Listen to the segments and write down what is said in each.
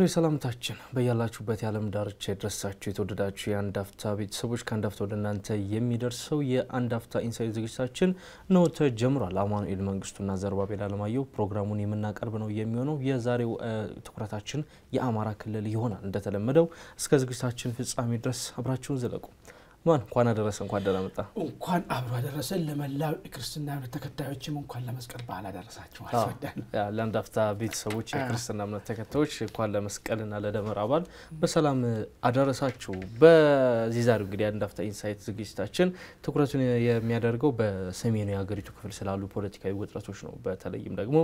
አክብሮታዊ ሰላምታችን በያላችሁበት የዓለም ዳርቻ የደረሳችሁ የተወደዳችሁ የአንድ ቤተሰቦች ከአንድ አፍታ ወደ እናንተ የሚደርሰው የአንድ አፍታ ኢንሳይድ ዝግጅታችን ነው ተጀምሯል። አማኑኤል መንግስቱና ዘርባቤል አለማየሁ ፕሮግራሙን የምናቀርብ ነው የሚሆነው። የዛሬው ትኩረታችን የአማራ ክልል ይሆናል። እንደተለመደው እስከ ዝግጅታችን ፍጻሜ ድረስ አብራችሁን ዘለቁ ማን እንኳን አደረሰ እንኳን ደህና መጣ እንኳን አብሮ አደረሰ። ለመላው ክርስትና እምነት ተከታዮችም እንኳን ለመስቀል በዓል አደረሳችሁ። አስወዳን ለአንድ አፍታ ቤተሰቦች፣ የክርስትና እምነት ተከታዮች እንኳን ለመስቀልና ለደመራ በዓል በሰላም አደረሳችሁ። በዚህ ዛሬ እንግዲህ አንድ አፍታ ኢንሳይት ዝግጅታችን ትኩረቱን የሚያደርገው በሰሜኑ የሀገሪቱ ክፍል ስላሉ ፖለቲካዊ ውጥረቶች ነው። በተለይም ደግሞ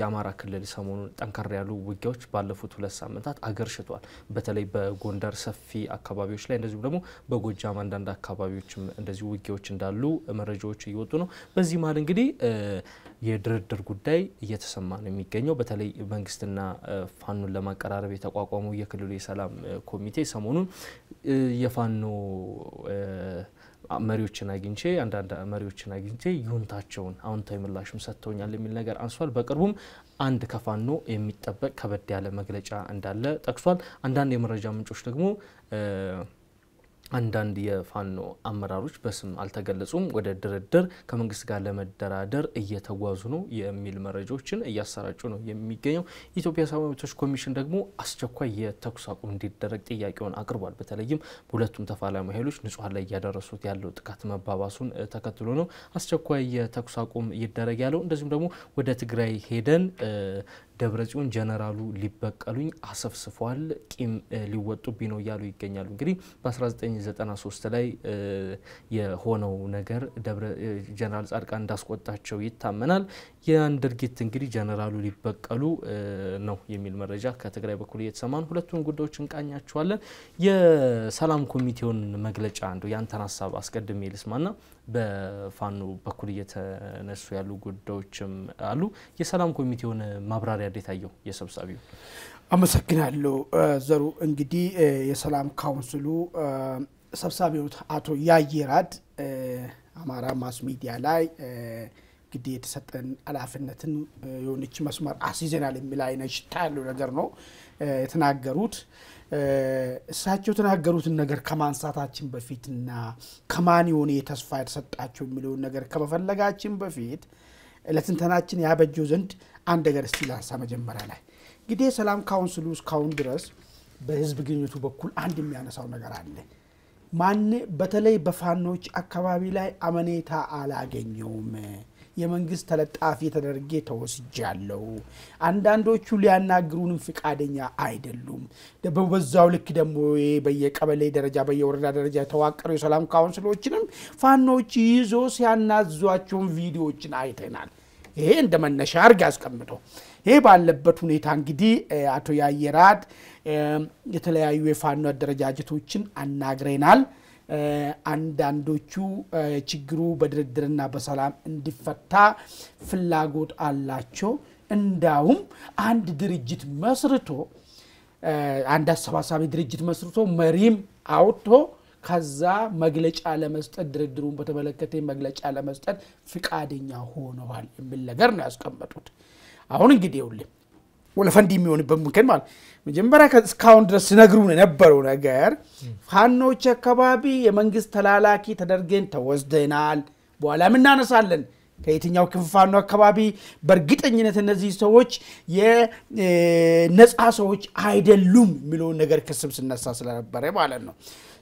የአማራ ክልል ሰሞኑን ጠንካራ ያሉ ውጊያዎች ባለፉት ሁለት ሳምንታት አገርሽቷል። በተለይ በጎንደር ሰፊ አካባቢዎች ላይ እንደዚሁም ደግሞ በጎጃም አንዳንድ አካባቢዎችም እንደዚህ ውጊያዎች እንዳሉ መረጃዎች እየወጡ ነው። በዚህ መሀል እንግዲህ የድርድር ጉዳይ እየተሰማ ነው የሚገኘው። በተለይ መንግስትና ፋኖን ለማቀራረብ የተቋቋመው የክልሉ የሰላም ኮሚቴ ሰሞኑን የፋኖ መሪዎችን አግኝቼ አንዳንድ መሪዎችን አግኝቼ ይሁንታቸውን አዎንታዊ ምላሽም ሰጥተውኛል የሚል ነገር አንስቷል። በቅርቡም አንድ ከፋኖ የሚጠበቅ ከበድ ያለ መግለጫ እንዳለ ጠቅሷል። አንዳንድ የመረጃ ምንጮች ደግሞ አንዳንድ የፋኖ አመራሮች በስም አልተገለጹም ወደ ድርድር ከመንግስት ጋር ለመደራደር እየተጓዙ ነው የሚል መረጃዎችን እያሰራጩ ነው የሚገኘው። የኢትዮጵያ ሰብዓዊ መብቶች ኮሚሽን ደግሞ አስቸኳይ የተኩስ አቁም እንዲደረግ ጥያቄውን አቅርቧል። በተለይም ሁለቱም ተፋላሚ ኃይሎች ንጹሐን ላይ እያደረሱት ያለው ጥቃት መባባሱን ተከትሎ ነው አስቸኳይ የተኩስ አቁም ይደረግ ያለው። እንደዚሁም ደግሞ ወደ ትግራይ ሄደን ደብረጽዮን ጀነራሉ ሊበቀሉኝ አሰፍስፏል፣ ቂም ሊወጡብኝ ነው እያሉ ይገኛሉ። እንግዲህ በ1993 ላይ የሆነው ነገር ጀነራል ጻድቃን እንዳስቆጣቸው ይታመናል። ያን ድርጊት እንግዲህ ጀነራሉ ሊበቀሉ ነው የሚል መረጃ ከትግራይ በኩል እየተሰማን፣ ሁለቱን ጉዳዮች እንቃኛቸዋለን። የሰላም ኮሚቴውን መግለጫ እንደው ያንተን ሀሳብ አስቀድሜ ልስማና በፋኖ በኩል እየተነሱ ያሉ ጉዳዮችም አሉ። የሰላም ኮሚቴውን ማብራሪያ አየው የሰብሳቢው አመሰግናለሁ። ዘሩ እንግዲህ የሰላም ካውንስሉ ሰብሳቢው አቶ ያየራድ አማራ ማስ ሚዲያ ላይ እንግዲህ የተሰጠን ኃላፊነትን የሆነች መስመር አስይዘናል የሚል አይነት ሽታ ያለው ነገር ነው የተናገሩት። እሳቸው የተናገሩትን ነገር ከማንሳታችን በፊትና ከማን የሆነ የተስፋ የተሰጣቸው የሚለውን ነገር ከመፈለጋችን በፊት ለትንተናችን ያበጀው ዘንድ አንድ ነገር እስቲ ላንሳ። መጀመሪያ ላይ እንግዲህ የሰላም ካውንስሉ እስካሁን ድረስ በህዝብ ግንኙነቱ በኩል አንድ የሚያነሳው ነገር አለ። ማን በተለይ በፋኖች አካባቢ ላይ አመኔታ አላገኘውም። የመንግስት ተለጣፊ ተደርጌ ተወስጃለሁ። አንዳንዶቹ ሊያናግሩንም ፍቃደኛ አይደሉም። በዛው ልክ ደግሞ በየቀበሌ ደረጃ በየወረዳ ደረጃ የተዋቀሩ የሰላም ካውንስሎችንም ፋኖች ይዞ ሲያናዟቸውን ቪዲዮዎችን አይተናል። ይሄ እንደ መነሻ አርግ ያስቀምጠው። ይህ ባለበት ሁኔታ እንግዲህ አቶ ያየራድ የተለያዩ የፋኖ አደረጃጀቶችን አናግረናል። አንዳንዶቹ ችግሩ በድርድርና በሰላም እንዲፈታ ፍላጎት አላቸው። እንዳውም አንድ ድርጅት መስርቶ አንድ አሰባሳቢ ድርጅት መስርቶ መሪም አውጥቶ ከዛ መግለጫ ለመስጠት ድርድሩን በተመለከተ መግለጫ ለመስጠት ፍቃደኛ ሆነዋል የሚል ነገር ነው ያስቀመጡት። አሁን እንግዲህ ይኸውልህ ለፈንድ የሚሆንበት ምክን ማለት መጀመሪያ እስካሁን ድረስ ሲነግሩን የነበረው ነገር ፋኖች አካባቢ የመንግስት ተላላኪ ተደርገን ተወስደናል፣ በኋላም እናነሳለን። ከየትኛው ክንፍ ፋኖ አካባቢ በእርግጠኝነት እነዚህ ሰዎች የነፃ ሰዎች አይደሉም የሚለውን ነገር ክስም ስነሳ ስለነበረ ማለት ነው።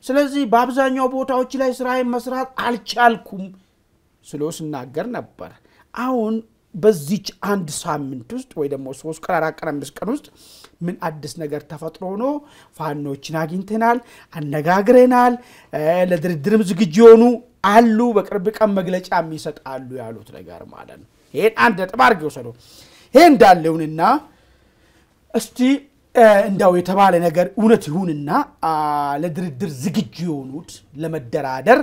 ስለዚህ በአብዛኛው ቦታዎች ላይ ስራ መስራት አልቻልኩም ስሎ ስናገር ነበር። አሁን በዚች አንድ ሳምንት ውስጥ ወይ ደግሞ ሶስት ቀን አራት ቀን አምስት ቀን ውስጥ ምን አዲስ ነገር ተፈጥሮ ሆኖ ፋኖችን አግኝተናል፣ አነጋግረናል። ለድርድርም ዝግጅ የሆኑ አሉ። በቅርብ ቀን መግለጫ የሚሰጣሉ ያሉት ነገር ማለት ነው። ይሄን አንድ ነጥብ አድርጌ ወሰደው። ይሄ እንዳለውንና እስቲ እንዳው የተባለ ነገር እውነት ይሁንና ለድርድር ዝግጁ የሆኑት ለመደራደር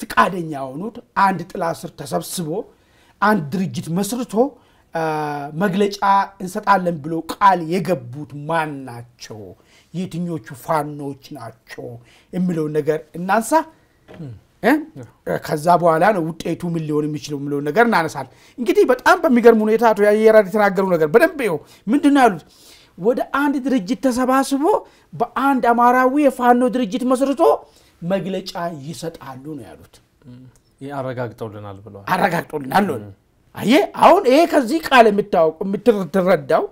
ፍቃደኛ የሆኑት አንድ ጥላ ስር ተሰብስቦ አንድ ድርጅት መስርቶ መግለጫ እንሰጣለን ብሎ ቃል የገቡት ማን ናቸው? የትኞቹ ፋኖች ናቸው የሚለውን ነገር እናንሳ። ከዛ በኋላ ነው ውጤቱ ምን ሊሆን የሚችለው የሚለውን ነገር እናነሳል። እንግዲህ በጣም በሚገርም ሁኔታ አቶ የራድ የተናገሩ ነገር በደንብ ይኸው ምንድን ያሉት ወደ አንድ ድርጅት ተሰባስቦ በአንድ አማራዊ የፋኖ ድርጅት መስርቶ መግለጫ ይሰጣሉ ነው ያሉት። አረጋግጠውልናል ብለዋል። አረጋግጠውልናል ነው። አየ አሁን ይሄ ከዚህ ቃል የምትረዳው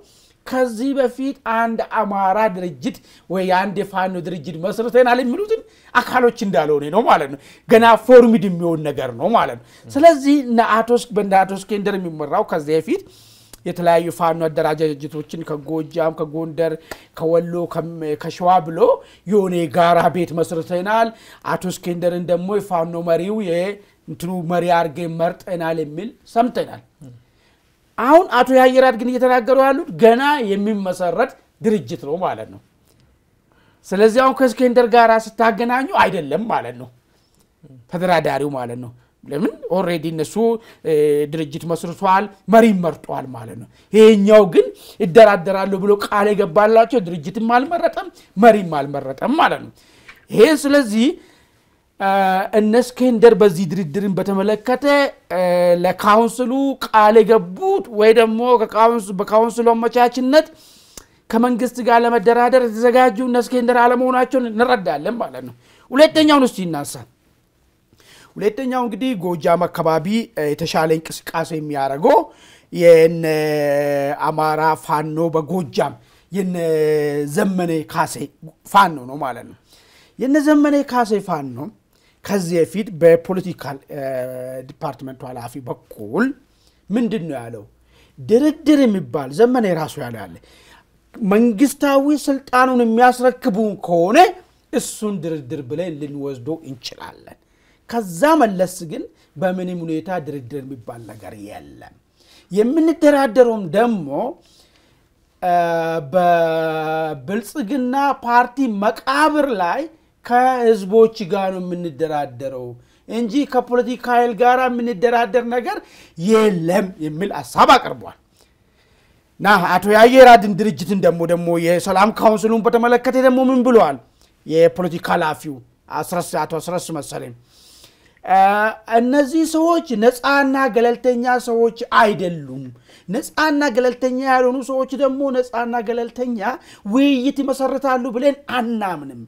ከዚህ በፊት አንድ አማራ ድርጅት ወይ አንድ የፋኖ ድርጅት መስርተናል የሚሉትን አካሎች እንዳልሆነ ነው ማለት ነው። ገና ፎርሚድ የሚሆን ነገር ነው ማለት ነው። ስለዚህ በእንደ አቶ እስክንድር የሚመራው ከዚህ በፊት የተለያዩ ፋኖ አደራጃጀቶችን ከጎጃም፣ ከጎንደር፣ ከወሎ፣ ከሸዋ ብሎ የሆነ የጋራ ቤት መስርተናል። አቶ እስክንድርን ደግሞ የፋኖ መሪው እንትኑ መሪ አርጌ መርጠናል የሚል ሰምተናል። አሁን አቶ የአየራት ግን እየተናገሩ ያሉት ገና የሚመሰረት ድርጅት ነው ማለት ነው። ስለዚህ አሁን ከስኬንደር ጋር ስታገናኙ አይደለም ማለት ነው፣ ተደራዳሪው ማለት ነው። ለምን ኦሬዲ እነሱ ድርጅት መስርቷል፣ መሪ መርጧል ማለት ነው። ይሄኛው ግን ይደራደራሉ ብሎ ቃል የገባላቸው ድርጅትም አልመረጠም፣ መሪም አልመረጠም ማለት ነው። ይሄ ስለዚህ እነ እስክንድር በዚህ ድርድርን በተመለከተ ለካውንስሉ ቃል የገቡት ወይ ደግሞ በካውንስሉ አመቻችነት ከመንግስት ጋር ለመደራደር የተዘጋጁ እነ እስክንድር አለመሆናቸውን እንረዳለን ማለት ነው። ሁለተኛውን እስቲ ይናሳል። ሁለተኛው እንግዲህ ጎጃም አካባቢ የተሻለ እንቅስቃሴ የሚያደርገው የነ አማራ ፋኖ በጎጃም የነ ዘመነ ካሴ ፋኖ ነው ማለት ነው። የነ ዘመነ ካሴ ፋኖ ከዚህ በፊት በፖለቲካል ዲፓርትመንቱ ኃላፊ በኩል ምንድን ነው ያለው? ድርድር የሚባል ዘመነ የራሱ ያለ ያለ መንግስታዊ ስልጣኑን የሚያስረክቡ ከሆነ እሱን ድርድር ብለን ልንወስዶ እንችላለን። ከዛ መለስ ግን በምንም ሁኔታ ድርድር የሚባል ነገር የለም። የምንደራደረውም ደግሞ በብልጽግና ፓርቲ መቃብር ላይ ከህዝቦች ጋር ነው የምንደራደረው እንጂ ከፖለቲካ ኃይል ጋር የምንደራደር ነገር የለም የሚል ሀሳብ አቅርቧል። ና አቶ የአየር የራድን ድርጅትን ደግሞ ደግሞ የሰላም ካውንስሉን በተመለከተ ደግሞ ምን ብለዋል? የፖለቲካ ኃላፊው አቶ አስረስ መሰለኝ እነዚህ ሰዎች ነፃና ገለልተኛ ሰዎች አይደሉም። ነፃና ገለልተኛ ያልሆኑ ሰዎች ደግሞ ነፃና ገለልተኛ ውይይት ይመሰርታሉ ብለን አናምንም።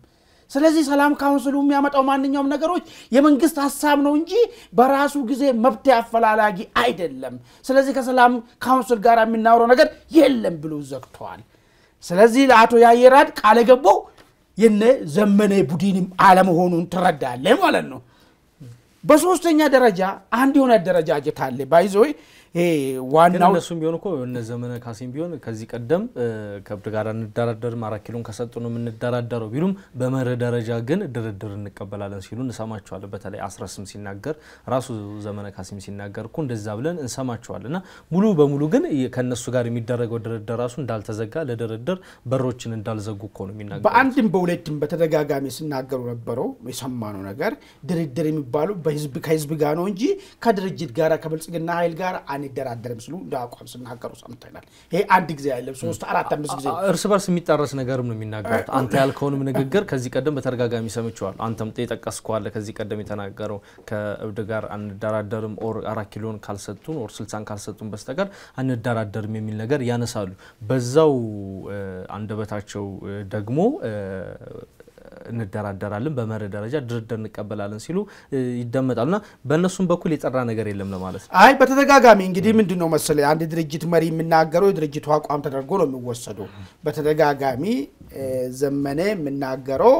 ስለዚህ ሰላም ካውንስሉ የሚያመጣው ማንኛውም ነገሮች የመንግስት ሀሳብ ነው እንጂ በራሱ ጊዜ መብት አፈላላጊ አይደለም። ስለዚህ ከሰላም ካውንስል ጋር የሚናውረው ነገር የለም ብሎ ዘግተዋል። ስለዚህ ለአቶ ያየራድ ቃል የገባው የነ ዘመነ ቡድንም አለመሆኑን ትረዳለ ማለት ነው። በሶስተኛ ደረጃ አንድ የሆነ አደረጃጀት አለ ባይዞይ ይሄ ዋናው እነሱም ቢሆን እኮ እነ ዘመነ ካሴም ቢሆን ከዚህ ቀደም ከብድ ጋር አንደራደርም አራት ኪሎን ከሰጡ ነው የምንደራደረው ቢሉም በመርህ ደረጃ ግን ድርድር እንቀበላለን ሲሉ እንሰማቸዋለን። በተለይ አስረስም ሲናገር ራሱ ዘመነ ካሴም ሲናገር እኮ እንደዛ ብለን እንሰማቸዋለን እና ሙሉ በሙሉ ግን ከእነሱ ጋር የሚደረገው ድርድር ራሱ እንዳልተዘጋ ለድርድር በሮችን እንዳልዘጉ እኮ ነው የሚናገሩ። በአንድም በሁለትም በተደጋጋሚ ሲናገሩ ነበረው የሰማነው ነገር ድርድር የሚባሉ ከህዝብ ጋር ነው እንጂ ከድርጅት ጋር ከብልጽግና ኃይል ጋር አ አንደራደርም ሲሉ እንደ አቋም ሲናገሩ ሰምተናል። ይሄ አንድ ጊዜ አይደለም፣ ሶስት አራት አምስት ጊዜ እርስ በርስ የሚጣረስ ነገርም ነው የሚናገሩት። አንተ ያልከውንም ንግግር ከዚህ ቀደም በተደጋጋሚ ሰምቼዋለሁ። አንተም የጠቀስከዋለህ ከዚህ ቀደም የተናገረው ከእብድ ጋር አንደራደርም ኦር አራት ኪሎን ካልሰጡን ኦር ስልሳን ካልሰጡን በስተቀር አንደራደርም የሚል ነገር ያነሳሉ። በዛው አንደበታቸው ደግሞ እንደራደራለን፣ በመርህ ደረጃ ድርድር እንቀበላለን ሲሉ ይደመጣሉ እና በእነሱም በኩል የጠራ ነገር የለም ለማለት ነው። አይ በተደጋጋሚ እንግዲህ ምንድን ነው መሰለኝ አንድ ድርጅት መሪ የሚናገረው የድርጅቱ አቋም ተደርጎ ነው የሚወሰዱ በተደጋጋሚ ዘመነ የሚናገረው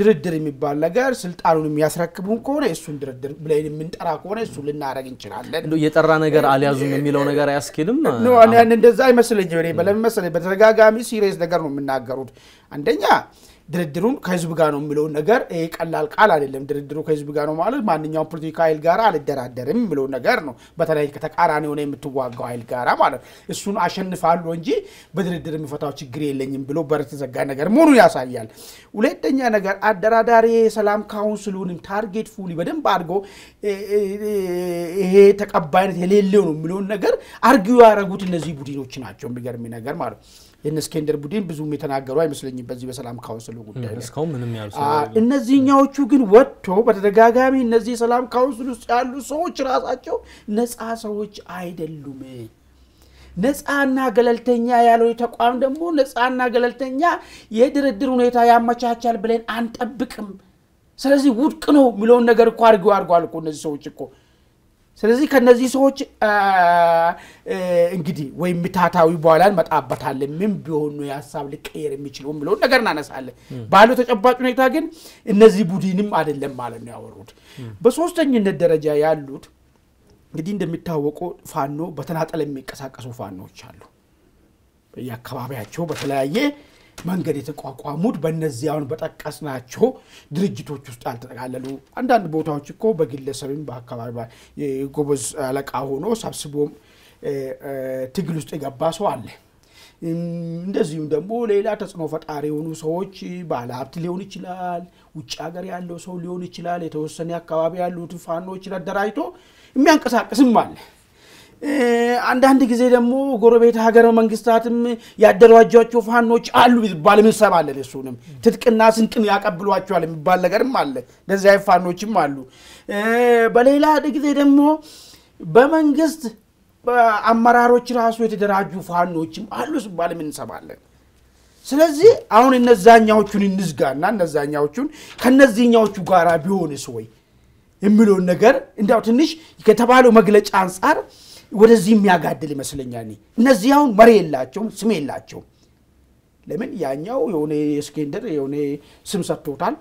ድርድር የሚባል ነገር ስልጣኑን የሚያስረክቡን ከሆነ እሱን ድርድር ብለን የምንጠራ ከሆነ እሱ ልናደረግ እንችላለን። የጠራ ነገር አልያዙም የሚለው ነገር አያስኪልም። እንደዛ አይመስለኝ። ለምን መሰለኝ በተደጋጋሚ ሲሪየስ ነገር ነው የምናገሩት አንደኛ ድርድሩም ከህዝብ ጋር ነው የሚለውን ነገር ይሄ ቀላል ቃል አይደለም። ድርድሩ ከህዝብ ጋር ነው ማለት ማንኛውም ፖለቲካ ኃይል ጋር አልደራደርም የሚለውን ነገር ነው። በተለይ ከተቃራኒ የሆነ የምትዋጋው ኃይል ጋር ማለት እሱን አሸንፋሉ እንጂ በድርድር የሚፈታው ችግር የለኝም ብሎ በር የተዘጋ ነገር መሆኑን ያሳያል። ሁለተኛ ነገር አደራዳሪ የሰላም ካውንስሉንም ታርጌት ፉሊ በደንብ አድርጎ ይሄ ተቀባይነት የሌለው ነው የሚለውን ነገር አርጊው ያደረጉት እነዚህ ቡድኖች ናቸው። የሚገርም ነገር ማለት ነው። የነ እስኬንደር ቡድን ብዙም የተናገሩ አይመስለኝም በዚህ በሰላም ካውንስሉ ጉዳይ እነዚህኛዎቹ ግን ወጥቶ በተደጋጋሚ እነዚህ የሰላም ካውንስል ውስጥ ያሉ ሰዎች ራሳቸው ነፃ ሰዎች አይደሉም ነፃና ገለልተኛ ያለው ተቋም ደግሞ ነፃና ገለልተኛ የድርድር ሁኔታ ያመቻቻል ብለን አንጠብቅም ስለዚህ ውድቅ ነው የሚለውን ነገር እኮ አድርገው አድርጓል እኮ እነዚህ ሰዎች እኮ ስለዚህ ከነዚህ ሰዎች እንግዲህ ወይም ምታታዊ በኋላ እንመጣበታለን። ምን ቢሆኑ የሀሳብ ልቀየር የሚችለው የሚለውን ነገር እናነሳለን። ባለ ተጨባጭ ሁኔታ ግን እነዚህ ቡድንም አይደለም ማለት ነው ያወሩት። በሶስተኝነት ደረጃ ያሉት እንግዲህ እንደሚታወቁ ፋኖ በተናጠል የሚንቀሳቀሱ ፋኖዎች አሉ። በየአካባቢያቸው በተለያየ መንገድ የተቋቋሙት በጠቀስ በጠቀስናቸው ድርጅቶች ውስጥ ያልተጠቃለሉ አንዳንድ ቦታዎች እኮ በግለሰብም በአካባቢ ጎበዝ አለቃ ሆኖ ሰብስቦም ትግል ውስጥ የገባ ሰው አለ። እንደዚሁም ደግሞ ሌላ ተጽዕኖ ፈጣሪ የሆኑ ሰዎች ባለሀብት ሊሆን ይችላል፣ ውጭ ሀገር ያለው ሰው ሊሆን ይችላል፣ የተወሰነ አካባቢ ያሉትን ፋኖችን አደራጅቶ የሚያንቀሳቅስም አለ። አንዳንድ ጊዜ ደግሞ ጎረቤት ሀገረ መንግስታትም ያደራጇቸው ፋኖች አሉ ይባል እንሰማለን። እሱንም ትጥቅና ስንቅን ያቀብሏቸዋል የሚባል ነገርም አለ። እንደዚህ አይነት ፋኖችም አሉ። በሌላ ጊዜ ደግሞ በመንግስት አመራሮች ራሱ የተደራጁ ፋኖችም አሉ ሲባል እንሰማለን። ስለዚህ አሁን እነዛኛዎቹን እንዝጋና እነዛኛዎቹን ከነዚህኛዎቹ ጋር ቢሆንስ ወይ የሚለውን ነገር እንዲያው ትንሽ ከተባለው መግለጫ አንጻር ወደዚህ የሚያጋድል ይመስለኛል። እነዚህ አሁን መሪ የላቸውም፣ ስም የላቸውም። ለምን ያኛው የሆነ የስኬንደር የሆነ ስም ሰጥቶታል፣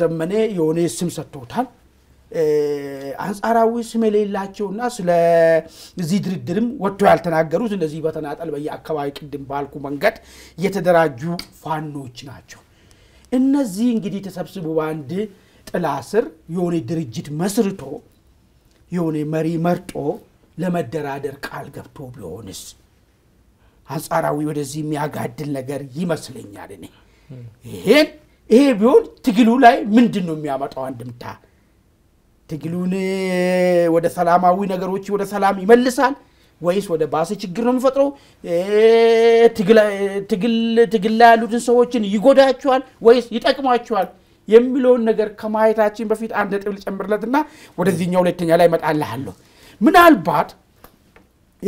ዘመኔ የሆነ ስም ሰጥቶታል። አንጻራዊ ስም እና ስለዚህ ድርድርም ወጥቶ ያልተናገሩት እነዚህ በተናጠል በየአካባቢ ቅድም ባልኩ መንገድ የተደራጁ ፋኖች ናቸው። እነዚህ እንግዲህ ተሰብስቡ በአንድ ጥላ ስር የሆነ ድርጅት መስርቶ የሆነ መሪ መርጦ ለመደራደር ቃል ገብቶ ቢሆንስ አንጻራዊ ወደዚህ የሚያጋድል ነገር ይመስለኛል። እኔ ይሄን ይሄ ቢሆን ትግሉ ላይ ምንድን ነው የሚያመጣው አንድምታ? ትግሉን ወደ ሰላማዊ ነገሮች ወደ ሰላም ይመልሳል ወይስ ወደ ባሰ ችግር ነው የሚፈጥረው? ትግል ላይ ያሉትን ሰዎችን ይጎዳቸዋል ወይስ ይጠቅማቸዋል? የሚለውን ነገር ከማየታችን በፊት አንድ ነጥብ ልጨምርለትና ወደዚህኛው ሁለተኛ ላይ መጣልሃለሁ። ምናልባት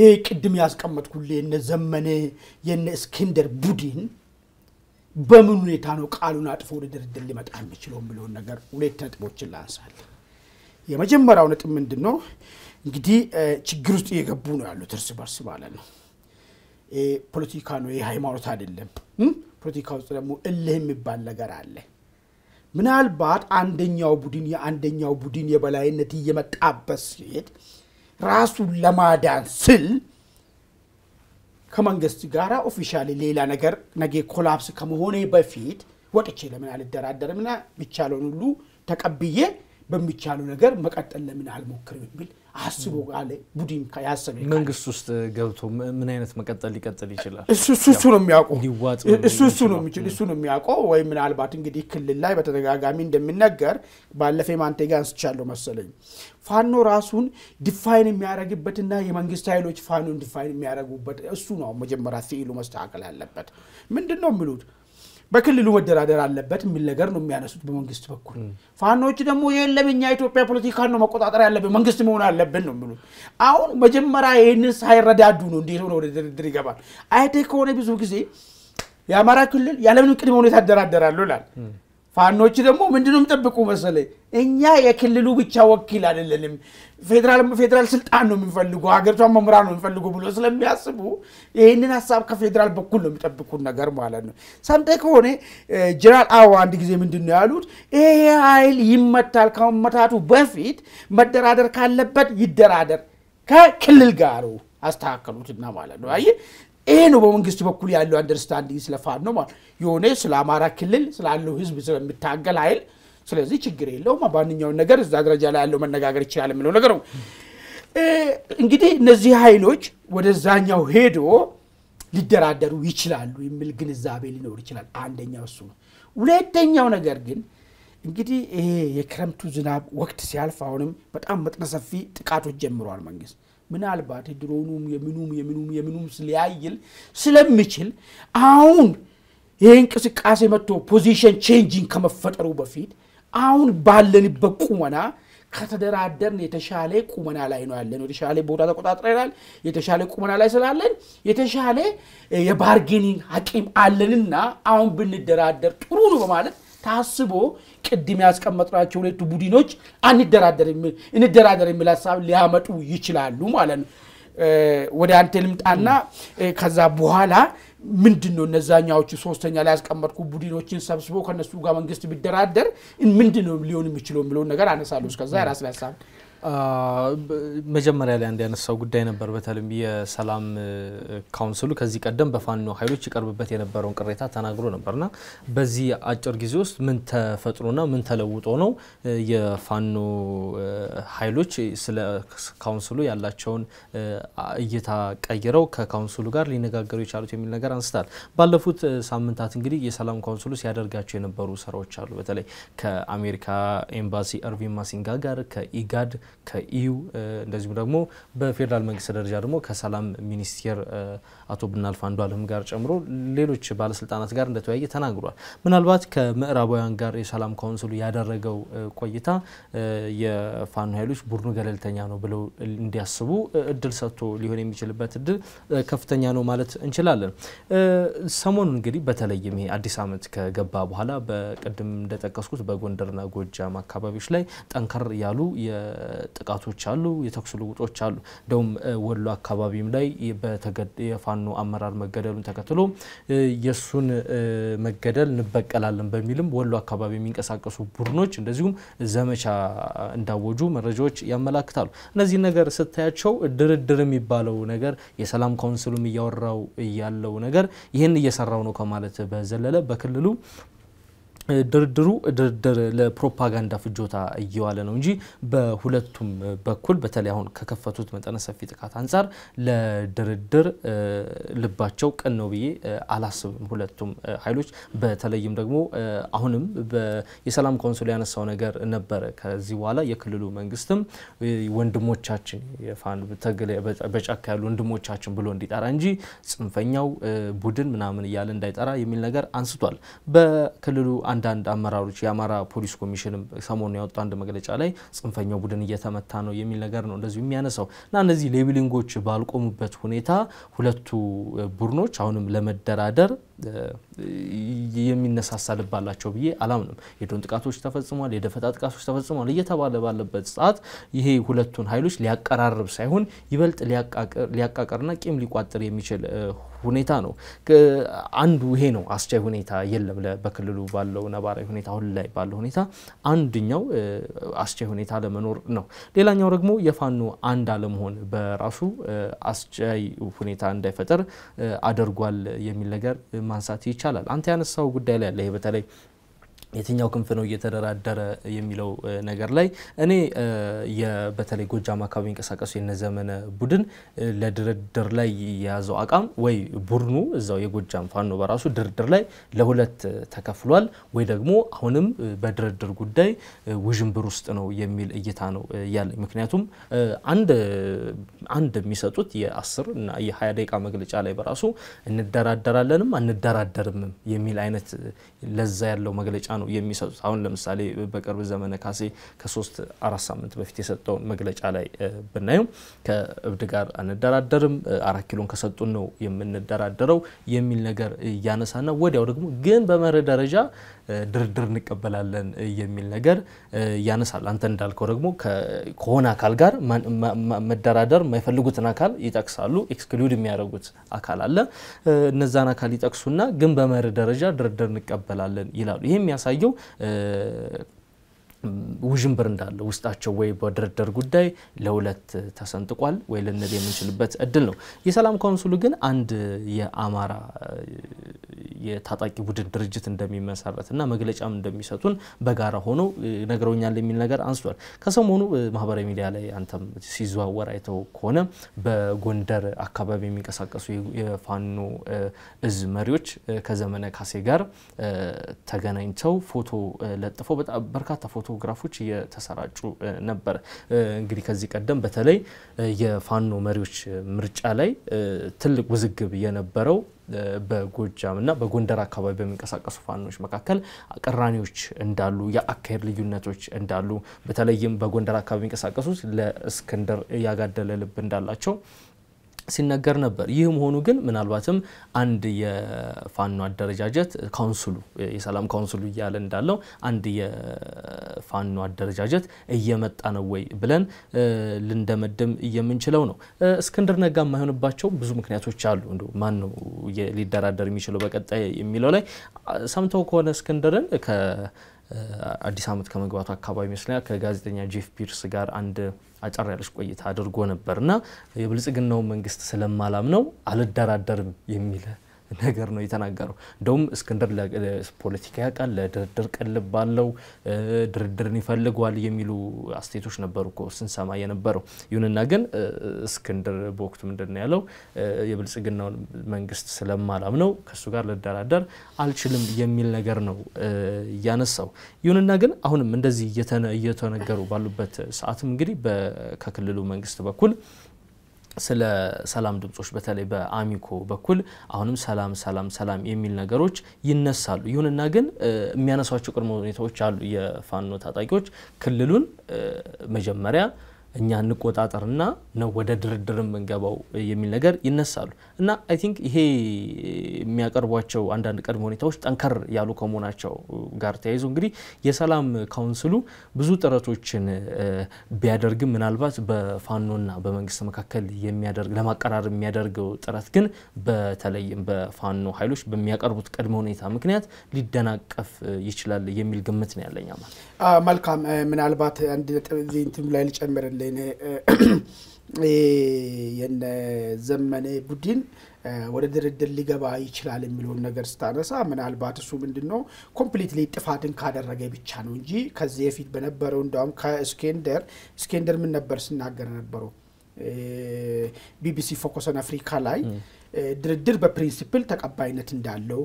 ይህ ቅድም ያስቀመጥኩልህ የነ ዘመነ የነ እስክንደር ቡድን በምን ሁኔታ ነው ቃሉን አጥፎ ወደ ድርድር ሊመጣ የሚችለው የሚለውን ነገር ሁለት ነጥቦችን ላንሳል። የመጀመሪያው ነጥብ ምንድን ነው? እንግዲህ ችግር ውስጥ እየገቡ ነው ያሉት እርስ በርስ ማለት ነው። ፖለቲካ ነው፣ ይህ ሃይማኖት አይደለም። ፖለቲካ ውስጥ ደግሞ እልህ የሚባል ነገር አለ። ምናልባት አንደኛው ቡድን የአንደኛው ቡድን የበላይነት እየመጣበት ሲሄድ ራሱን ለማዳን ስል ከመንግስት ጋር ኦፊሻሊ ሌላ ነገር ነገ ኮላፕስ ከመሆኔ በፊት ወጥቼ ለምን አልደራደርምና የሚቻለውን ሁሉ ተቀብዬ በሚቻለው ነገር መቀጠል ለምን አልሞክርም የሚል አስቦ አለ ቡድን ያሰበ መንግስት ውስጥ ገብቶ ምን አይነት መቀጠል ሊቀጥል ይችላል? እሱ እሱ ነው የሚያውቀው እሱ እሱ ነው የሚችል እሱ ነው የሚያውቀው። ወይ ምናልባት እንግዲህ ክልል ላይ በተደጋጋሚ እንደሚነገር ባለፈ ማንቴጋ አንስቻለሁ መሰለኝ ፋኖ ራሱን ዲፋይን የሚያደርግበትና የመንግስት ኃይሎች ፋኖን ዲፋይን የሚያደርጉበት እሱ ነው መጀመሪያ ፊሉ መስተካከል ያለበት ምንድን ነው የሚሉት በክልሉ መደራደር አለበት የሚል ነገር ነው የሚያነሱት በመንግስት በኩል። ፋኖች ደግሞ የለም እኛ ኢትዮጵያ ፖለቲካን ነው መቆጣጠር ያለብን መንግስት መሆን አለብን ነው የሚሉት። አሁን መጀመሪያ ይህንን ሳይረዳዱ ነው እንዴት ሆነ ወደ ድርድር ይገባል? አይተህ ከሆነ ብዙ ጊዜ የአማራ ክልል ያለምንም ቅድመ ሁኔታ እደራደራለሁ ይላል። ፋኖች ደግሞ ምንድነው የምጠብቁ መሰለ እኛ የክልሉ ብቻ ወኪል አይደለንም፣ ፌዴራል ስልጣን ነው የሚፈልጉ ሀገሪቷን መምራ ነው የሚፈልጉ ብሎ ስለሚያስቡ ይህንን ሀሳብ ከፌዴራል በኩል ነው የሚጠብቁን ነገር ማለት ነው። ሰምተህ ከሆነ ጀነራል አዋ አንድ ጊዜ ምንድን ነው ያሉት? ይሄ ኃይል ይመታል፣ ከመመታቱ በፊት መደራደር ካለበት ይደራደር ከክልል ጋሩ አስተካከሉትና ማለት ነው። አየህ ይሄ ነው በመንግስት በኩል ያለው አንደርስታንዲንግ ስለ ነው ማለት የሆነ ስለ አማራ ክልል ስላለው ህዝብ ስለሚታገል ኃይል ስለዚህ ችግር የለውም ማንኛውን ነገር እዛ ደረጃ ላይ ያለው መነጋገር ይችላል የሚለው ነገር ነው እንግዲህ እነዚህ ኃይሎች ወደዛኛው ሄዶ ሊደራደሩ ይችላሉ የሚል ግንዛቤ ሊኖር ይችላል አንደኛው እሱ ነው ሁለተኛው ነገር ግን እንግዲህ ይሄ የክረምቱ ዝናብ ወቅት ሲያልፍ አሁንም በጣም መጥነሰፊ ጥቃቶች ጀምረዋል መንግስት ምናልባት የድሮኑም የምኑም የምኑም የምኑም ሊያይል ስለምችል አሁን ይህ እንቅስቃሴ መጥቶ ፖዚሽን ቼንጂንግ ከመፈጠሩ በፊት አሁን ባለንበት ቁመና ከተደራደርን የተሻለ ቁመና ላይ ነው ያለን። የተሻለ ቦታ ተቆጣጥረናል። የተሻለ ቁመና ላይ ስላለን የተሻለ የባርጌኒንግ ሀቂም አለንና አሁን ብንደራደር ጥሩ ነው በማለት ታስቦ ቅድም ያስቀመጥናቸው ሁለቱ ቡድኖች እንደራደር የሚል ሀሳብ ሊያመጡ ይችላሉ ማለት ነው። ወደ አንተ ልምጣና ከዛ በኋላ ምንድን ነው እነዛኛዎቹ ሶስተኛ ላይ ያስቀመጥኩ ቡድኖችን ሰብስቦ ከነሱ ጋር መንግስት ቢደራደር ምንድን ነው ሊሆን የሚችለው የሚለውን ነገር አነሳለሁ። እስከዛ የራስን ሀሳብ መጀመሪያ ላይ አንድ ያነሳው ጉዳይ ነበር። በተለይም የሰላም ካውንስሉ ከዚህ ቀደም በፋኖ ኃይሎች ይቀርብበት የነበረውን ቅሬታ ተናግሮ ነበርና በዚህ አጭር ጊዜ ውስጥ ምን ተፈጥሮና ምን ተለውጦ ነው የፋኖ ኃይሎች ስለ ካውንስሉ ያላቸውን እይታ ቀይረው ከካውንስሉ ጋር ሊነጋገሩ የቻሉት የሚል ነገር አንስታል። ባለፉት ሳምንታት እንግዲህ የሰላም ካውንስሉ ሲያደርጋቸው የነበሩ ስራዎች አሉ። በተለይ ከአሜሪካ ኤምባሲ እርቪን ማሲንጋ ጋር ከኢጋድ ከኢዩ እንደዚሁም ደግሞ በፌዴራል መንግስት ደረጃ ደግሞ ከሰላም ሚኒስቴር አቶ ብናልፍ አለም ጋር ጨምሮ ሌሎች ባለስልጣናት ጋር እንደተወያየ ተናግሯል። ምናልባት ከምዕራባውያን ጋር የሰላም ካውንስሉ ያደረገው ቆይታ የፋኖ ኃይሎች ቡድኑ ገለልተኛ ነው ብለው እንዲያስቡ እድል ሰጥቶ ሊሆን የሚችልበት እድል ከፍተኛ ነው ማለት እንችላለን። ሰሞኑ እንግዲህ በተለይም ይሄ አዲስ ዓመት ከገባ በኋላ በቅድም እንደጠቀስኩት በጎንደርና ጎጃም አካባቢዎች ላይ ጠንከር ያሉ የጥቃቶች አሉ፣ የተኩስ ልውጦች አሉ። እንደውም ወሎ አካባቢም ላይ የፋ የፋኖ አመራር መገደሉን ተከትሎ የእሱን መገደል እንበቀላለን በሚልም ወሎ አካባቢ የሚንቀሳቀሱ ቡድኖች እንደዚሁም ዘመቻ እንዳወጁ መረጃዎች ያመላክታሉ። እነዚህ ነገር ስታያቸው ድርድር የሚባለው ነገር የሰላም ካውንስሉም እያወራው ያለው ነገር ይህን እየሰራው ነው ከማለት በዘለለ በክልሉ ድርድሩ ድርድር ለፕሮፓጋንዳ ፍጆታ እየዋለ ነው እንጂ በሁለቱም በኩል በተለይ አሁን ከከፈቱት መጠነ ሰፊ ጥቃት አንጻር ለድርድር ልባቸው ቅን ነው ብዬ አላስብም። ሁለቱም ኃይሎች በተለይም ደግሞ አሁንም የሰላም ካውንስሉ ያነሳው ነገር ነበረ። ከዚህ በኋላ የክልሉ መንግስትም ወንድሞቻችን በጫካ ያሉ ወንድሞቻችን ብሎ እንዲጠራ እንጂ ጽንፈኛው ቡድን ምናምን እያለ እንዳይጠራ የሚል ነገር አንስቷል። በክልሉ አንዳንድ አመራሮች የአማራ ፖሊስ ኮሚሽንም ሰሞኑ ያወጣ አንድ መግለጫ ላይ ጽንፈኛው ቡድን እየተመታ ነው የሚል ነገር ነው እንደዚሁ የሚያነሳው እና እነዚህ ሌብሊንጎች ባልቆሙበት ሁኔታ ሁለቱ ቡድኖች አሁንም ለመደራደር የሚነሳሳ ልብ አላቸው ብዬ አላምንም። የድሮን ጥቃቶች ተፈጽሟል፣ የደፈጣ ጥቃቶች ተፈጽሟል እየተባለ ባለበት ሰዓት ይሄ ሁለቱን ኃይሎች ሊያቀራርብ ሳይሆን ይበልጥ ሊያቃቀርና ቂም ሊቋጥር የሚችል ሁኔታ ነው። አንዱ ይሄ ነው። አስቻይ ሁኔታ የለም በክልሉ ባለው ነባራዊ ሁኔታ አሁን ላይ ባለው ሁኔታ አንድኛው አስቻይ ሁኔታ ለመኖር ነው። ሌላኛው ደግሞ የፋኖ አንድ አለመሆን በራሱ አስቻይ ሁኔታ እንዳይፈጠር አድርጓል የሚል ነገር ማንሳት ይቻላል። አንተ ያነሳው ጉዳይ ላይ ያለ በተለይ የትኛው ክንፍ ነው እየተደራደረ የሚለው ነገር ላይ እኔ በተለይ ጎጃም አካባቢ የሚንቀሳቀሱ የነዘመነ ቡድን ለድርድር ላይ የያዘው አቋም ወይ ቡድኑ እዛው የጎጃም ፋኖ በራሱ ድርድር ላይ ለሁለት ተከፍሏል፣ ወይ ደግሞ አሁንም በድርድር ጉዳይ ውዥንብር ውስጥ ነው የሚል እይታ ነው ያለኝ። ምክንያቱም አንድ አንድ የሚሰጡት የአስር እና የሀያ ደቂቃ መግለጫ ላይ በራሱ እንደራደራለንም አንደራደርምም የሚል አይነት ለዛ ያለው መግለጫ ነው የሚሰጡት። አሁን ለምሳሌ በቅርብ ዘመነ ካሴ ከሶስት አራት ሳምንት በፊት የሰጠውን መግለጫ ላይ ብናየው ከእብድ ጋር አንደራደርም፣ አራት ኪሎን ከሰጡን ነው የምንደራደረው የሚል ነገር እያነሳና ወዲያው ደግሞ ግን በመርህ ደረጃ ድርድር እንቀበላለን የሚል ነገር ያነሳል። አንተ እንዳልከው ደግሞ ከሆነ አካል ጋር መደራደር የማይፈልጉትን አካል ይጠቅሳሉ። ኤክስክሉድ የሚያደርጉት አካል አለ። እነዛን አካል ይጠቅሱና ግን በመርህ ደረጃ ድርድር እንቀበላለን ይላሉ። ያሳ የሚያሳየው ውዥንብር እንዳለ ውስጣቸው ወይ በድርድር ጉዳይ ለሁለት ተሰንጥቋል ወይ ልንል የምንችልበት እድል ነው። የሰላም ካውንስሉ ግን አንድ የአማራ የታጣቂ ቡድን ድርጅት እንደሚመሰረት እና መግለጫም እንደሚሰጡን በጋራ ሆኖ ነግረውኛል የሚል ነገር አንስቷል። ከሰሞኑ ማህበራዊ ሚዲያ ላይ አንተም ሲዘዋወር አይተው ከሆነ በጎንደር አካባቢ የሚንቀሳቀሱ የፋኖ እዝ መሪዎች ከዘመነ ካሴ ጋር ተገናኝተው ፎቶ ለጥፈው በርካታ ፎቶ ፎቶግራፎች እየተሰራጩ ነበር። እንግዲህ ከዚህ ቀደም በተለይ የፋኖ መሪዎች ምርጫ ላይ ትልቅ ውዝግብ የነበረው በጎጃምና በጎንደር አካባቢ በሚንቀሳቀሱ ፋኖች መካከል ቅራኔዎች እንዳሉ፣ የአካሄድ ልዩነቶች እንዳሉ በተለይም በጎንደር አካባቢ የሚንቀሳቀሱት ለእስክንድር ያጋደለ ልብ እንዳላቸው ሲነገር ነበር። ይህ መሆኑ ግን ምናልባትም አንድ የፋኖ አደረጃጀት ካውንስሉ የሰላም ካውንስሉ እያለ እንዳለው አንድ የፋኖ አደረጃጀት እየመጣ ነው ወይ ብለን ልንደመድም የምንችለው ነው። እስክንድር ነጋ የማይሆንባቸው ብዙ ምክንያቶች አሉ። እንዲ ማን ነው ሊደራደር የሚችለው በቀጣይ የሚለው ላይ ሰምተው ከሆነ እስክንድርን አዲስ ዓመት ከመግባቱ አካባቢ ይመስለኛል ከጋዜጠኛ ጄፍ ፒርስ ጋር አንድ አጠር ያለች ቆይታ አድርጎ ነበር እና የብልጽግናው መንግስት ስለማላም ነው አልደራደርም የሚል ነገር ነው የተናገረው። እንደውም እስክንድር ፖለቲካ ያውቃል፣ ለድርድር ቀልብ ባለው ድርድርን ይፈልገዋል የሚሉ አስተያየቶች ነበሩ እኮ ስንሰማ የነበረው። ይሁንና ግን እስክንድር በወቅቱ ምንድን ነው ያለው? የብልጽግናውን መንግስት ነው ከእሱ ጋር ልደራደር አልችልም የሚል ነገር ነው እያነሳው። ይሁንና ግን አሁንም እንደዚህ እየተነገሩ ባሉበት ሰዓትም እንግዲህ ከክልሉ መንግስት በኩል ስለ ሰላም ድምጾች በተለይ በአሚኮ በኩል አሁንም ሰላም ሰላም ሰላም የሚል ነገሮች ይነሳሉ። ይሁንና ግን የሚያነሷቸው ቅድመ ሁኔታዎች አሉ። የፋኖ ታጣቂዎች ክልሉን መጀመሪያ እኛ እንቆጣጠርና ነው ወደ ድርድር የምንገባው የሚል ነገር ይነሳሉ እና አይ ቲንክ ይሄ የሚያቀርቧቸው አንዳንድ ቅድመ ሁኔታዎች ጠንከር ያሉ ከመሆናቸው ጋር ተያይዞ እንግዲህ የሰላም ካውንስሉ ብዙ ጥረቶችን ቢያደርግም ምናልባት በፋኖና በመንግስት መካከል የሚያደርግ ለማቀራረብ የሚያደርገው ጥረት ግን በተለይም በፋኖ ኃይሎች በሚያቀርቡት ቅድመ ሁኔታ ምክንያት ሊደናቀፍ ይችላል የሚል ግምት ነው ያለኛ መልካም ምናልባት አንድ ላይ ልጨምርልህ የነ ዘመነ ቡድን ወደ ድርድር ሊገባ ይችላል የሚለውን ነገር ስታነሳ ምናልባት እሱ ምንድን ነው ኮምፕሊትሊ ጥፋትን ካደረገ ብቻ ነው እንጂ ከዚህ በፊት በነበረው እንዲሁም ከእስኬንደር እስኬንደር ምን ነበር ስናገር ነበረው ቢቢሲ ፎከስ አፍሪካ ላይ ድርድር በፕሪንሲፕል ተቀባይነት እንዳለው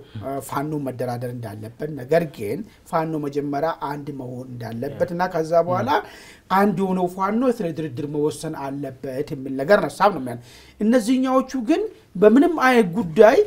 ፋኖ መደራደር እንዳለበት፣ ነገር ግን ፋኖ መጀመሪያ አንድ መሆን እንዳለበት እና ከዛ በኋላ አንድ የሆነው ፋኖ ስለ ድርድር መወሰን አለበት የሚል ነገር ሀሳብ ነው። እነዚህኛዎቹ ግን በምንም አይ ጉዳይ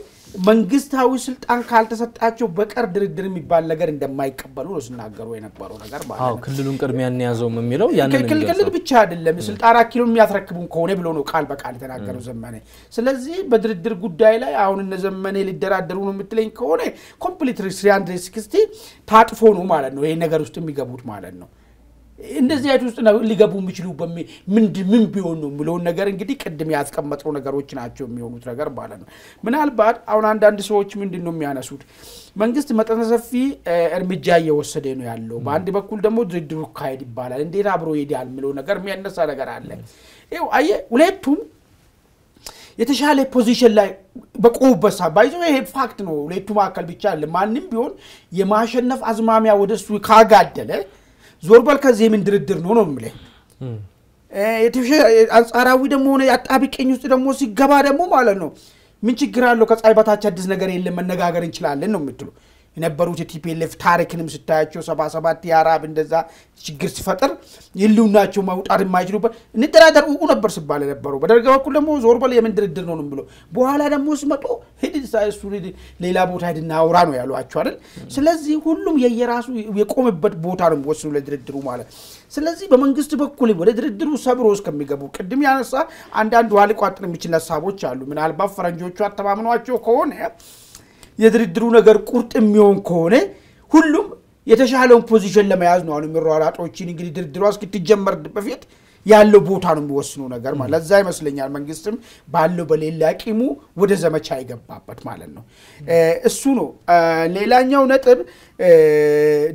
መንግስታዊ ስልጣን ካልተሰጣቸው በቀር ድርድር የሚባል ነገር እንደማይቀበሉ ነው ሲናገሩ የነበረው ነገር ማለት ክልሉን ቅድሚያ እንያዘውም የሚለው ክልል ብቻ አይደለም ስልጣን ኪሎ የሚያስረክቡን ከሆነ ብሎ ነው ቃል በቃል የተናገረው ዘመኔ። ስለዚህ በድርድር ጉዳይ ላይ አሁን እነ ዘመኔ ሊደራደሩ ነው የምትለኝ ከሆነ ኮምፕሊት ስሪ ታጥፎ ነው ማለት ነው ይሄ ነገር ውስጥ የሚገቡት ማለት ነው። እንደዚህ አይነት ውስጥ ነው ሊገቡ የሚችሉ ምንድ ምን ቢሆን ነው የሚለውን ነገር እንግዲህ ቅድም ያስቀመጥነው ነገሮች ናቸው የሚሆኑት ነገር ማለት ነው። ምናልባት አሁን አንዳንድ ሰዎች ምንድን ነው የሚያነሱት መንግስት መጠነ ሰፊ እርምጃ እየወሰደ ነው ያለው፣ በአንድ በኩል ደግሞ ድርድሩ ካሄድ ይባላል፣ እንዴት አብሮ ይሄዳል የሚለው ነገር የሚያነሳ ነገር አለ። ይኸው አየህ ሁለቱም የተሻለ ፖዚሽን ላይ በቆሙበት ሳ ባይዞ ይሄ ፋክት ነው። ሁለቱ መካከል ብቻ አለ ማንም ቢሆን የማሸነፍ አዝማሚያ ወደሱ ካጋደለ ዞር ዞርባል ከዚህ የምን ድርድር ነው ነው ምለ አንጻራዊ ደግሞ ሆነ አጣብቂኝ ውስጥ ደግሞ ሲገባ ደግሞ ማለት ነው ምን ችግር አለው? ከፀሐይ በታች አዲስ ነገር የለም መነጋገር እንችላለን ነው የምትሉ የነበሩት የቲፒልፍ ታሪክንም ስታያቸው ሰባ ሰባት የአራብ እንደዛ ችግር ሲፈጥር የህልውናቸው መውጣት የማይችሉበት እንደራደር ውቁ ነበር ሲባል የነበሩ በደርግ በኩል ደግሞ ዞር በል የምን ድርድር ነው ብሎ በኋላ ደግሞ ሲመጡ ሂድ እሱ ሌላ ቦታ ሂድና አውራ ነው ያሏቸው አይደል። ስለዚህ ሁሉም የየራሱ የቆመበት ቦታ ነው ወስኑ ለድርድሩ ማለት ስለዚህ በመንግስት በኩል ወደ ድርድሩ ሰብሮ እስከሚገቡ ቅድም ያነሳ አንዳንድ ውሃ የሚችል ሀሳቦች አሉ። ምናልባት ፈረንጆቹ አተማምኗቸው ከሆነ የድርድሩ ነገር ቁርጥ የሚሆን ከሆነ ሁሉም የተሻለውን ፖዚሽን ለመያዝ ነው አሁን የሚሯራጦችን እንግዲህ ድርድሯ እስክትጀመር በፊት ያለው ቦታ ነው የሚወስኑ ነገር ማለት እዛ ይመስለኛል መንግስትም ባለው በሌላ ቂሙ ወደ ዘመቻ የገባበት ማለት ነው። እሱ ነው። ሌላኛው ነጥብ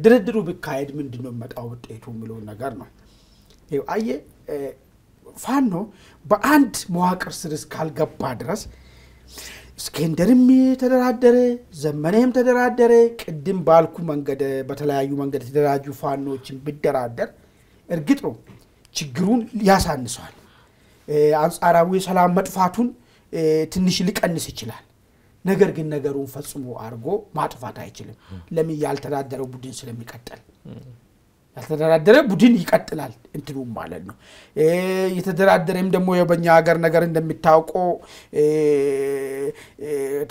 ድርድሩ ቢካሄድ ምንድን ነው የመጣው ውጤቱ የሚለውን ነገር ነው። አየ ፋኖ በአንድ መዋቅር ስር እስካልገባ ድረስ እስኬንደርም ተደራደረ፣ ዘመነም ተደራደረ። ቅድም ባልኩ መንገድ በተለያዩ መንገድ የተደራጁ ፋኖችን ብደራደር እርግጥ ነው ችግሩን ያሳንሰዋል። አንጻራዊ ሰላም መጥፋቱን ትንሽ ሊቀንስ ይችላል። ነገር ግን ነገሩን ፈጽሞ አድርጎ ማጥፋት አይችልም። ለምን? ያልተዳደረው ቡድን ስለሚቀጠል ያልተደራደረ ቡድን ይቀጥላል እንትኑ ማለት ነው። የተደራደረም ደግሞ በኛ ሀገር ነገር እንደሚታውቆ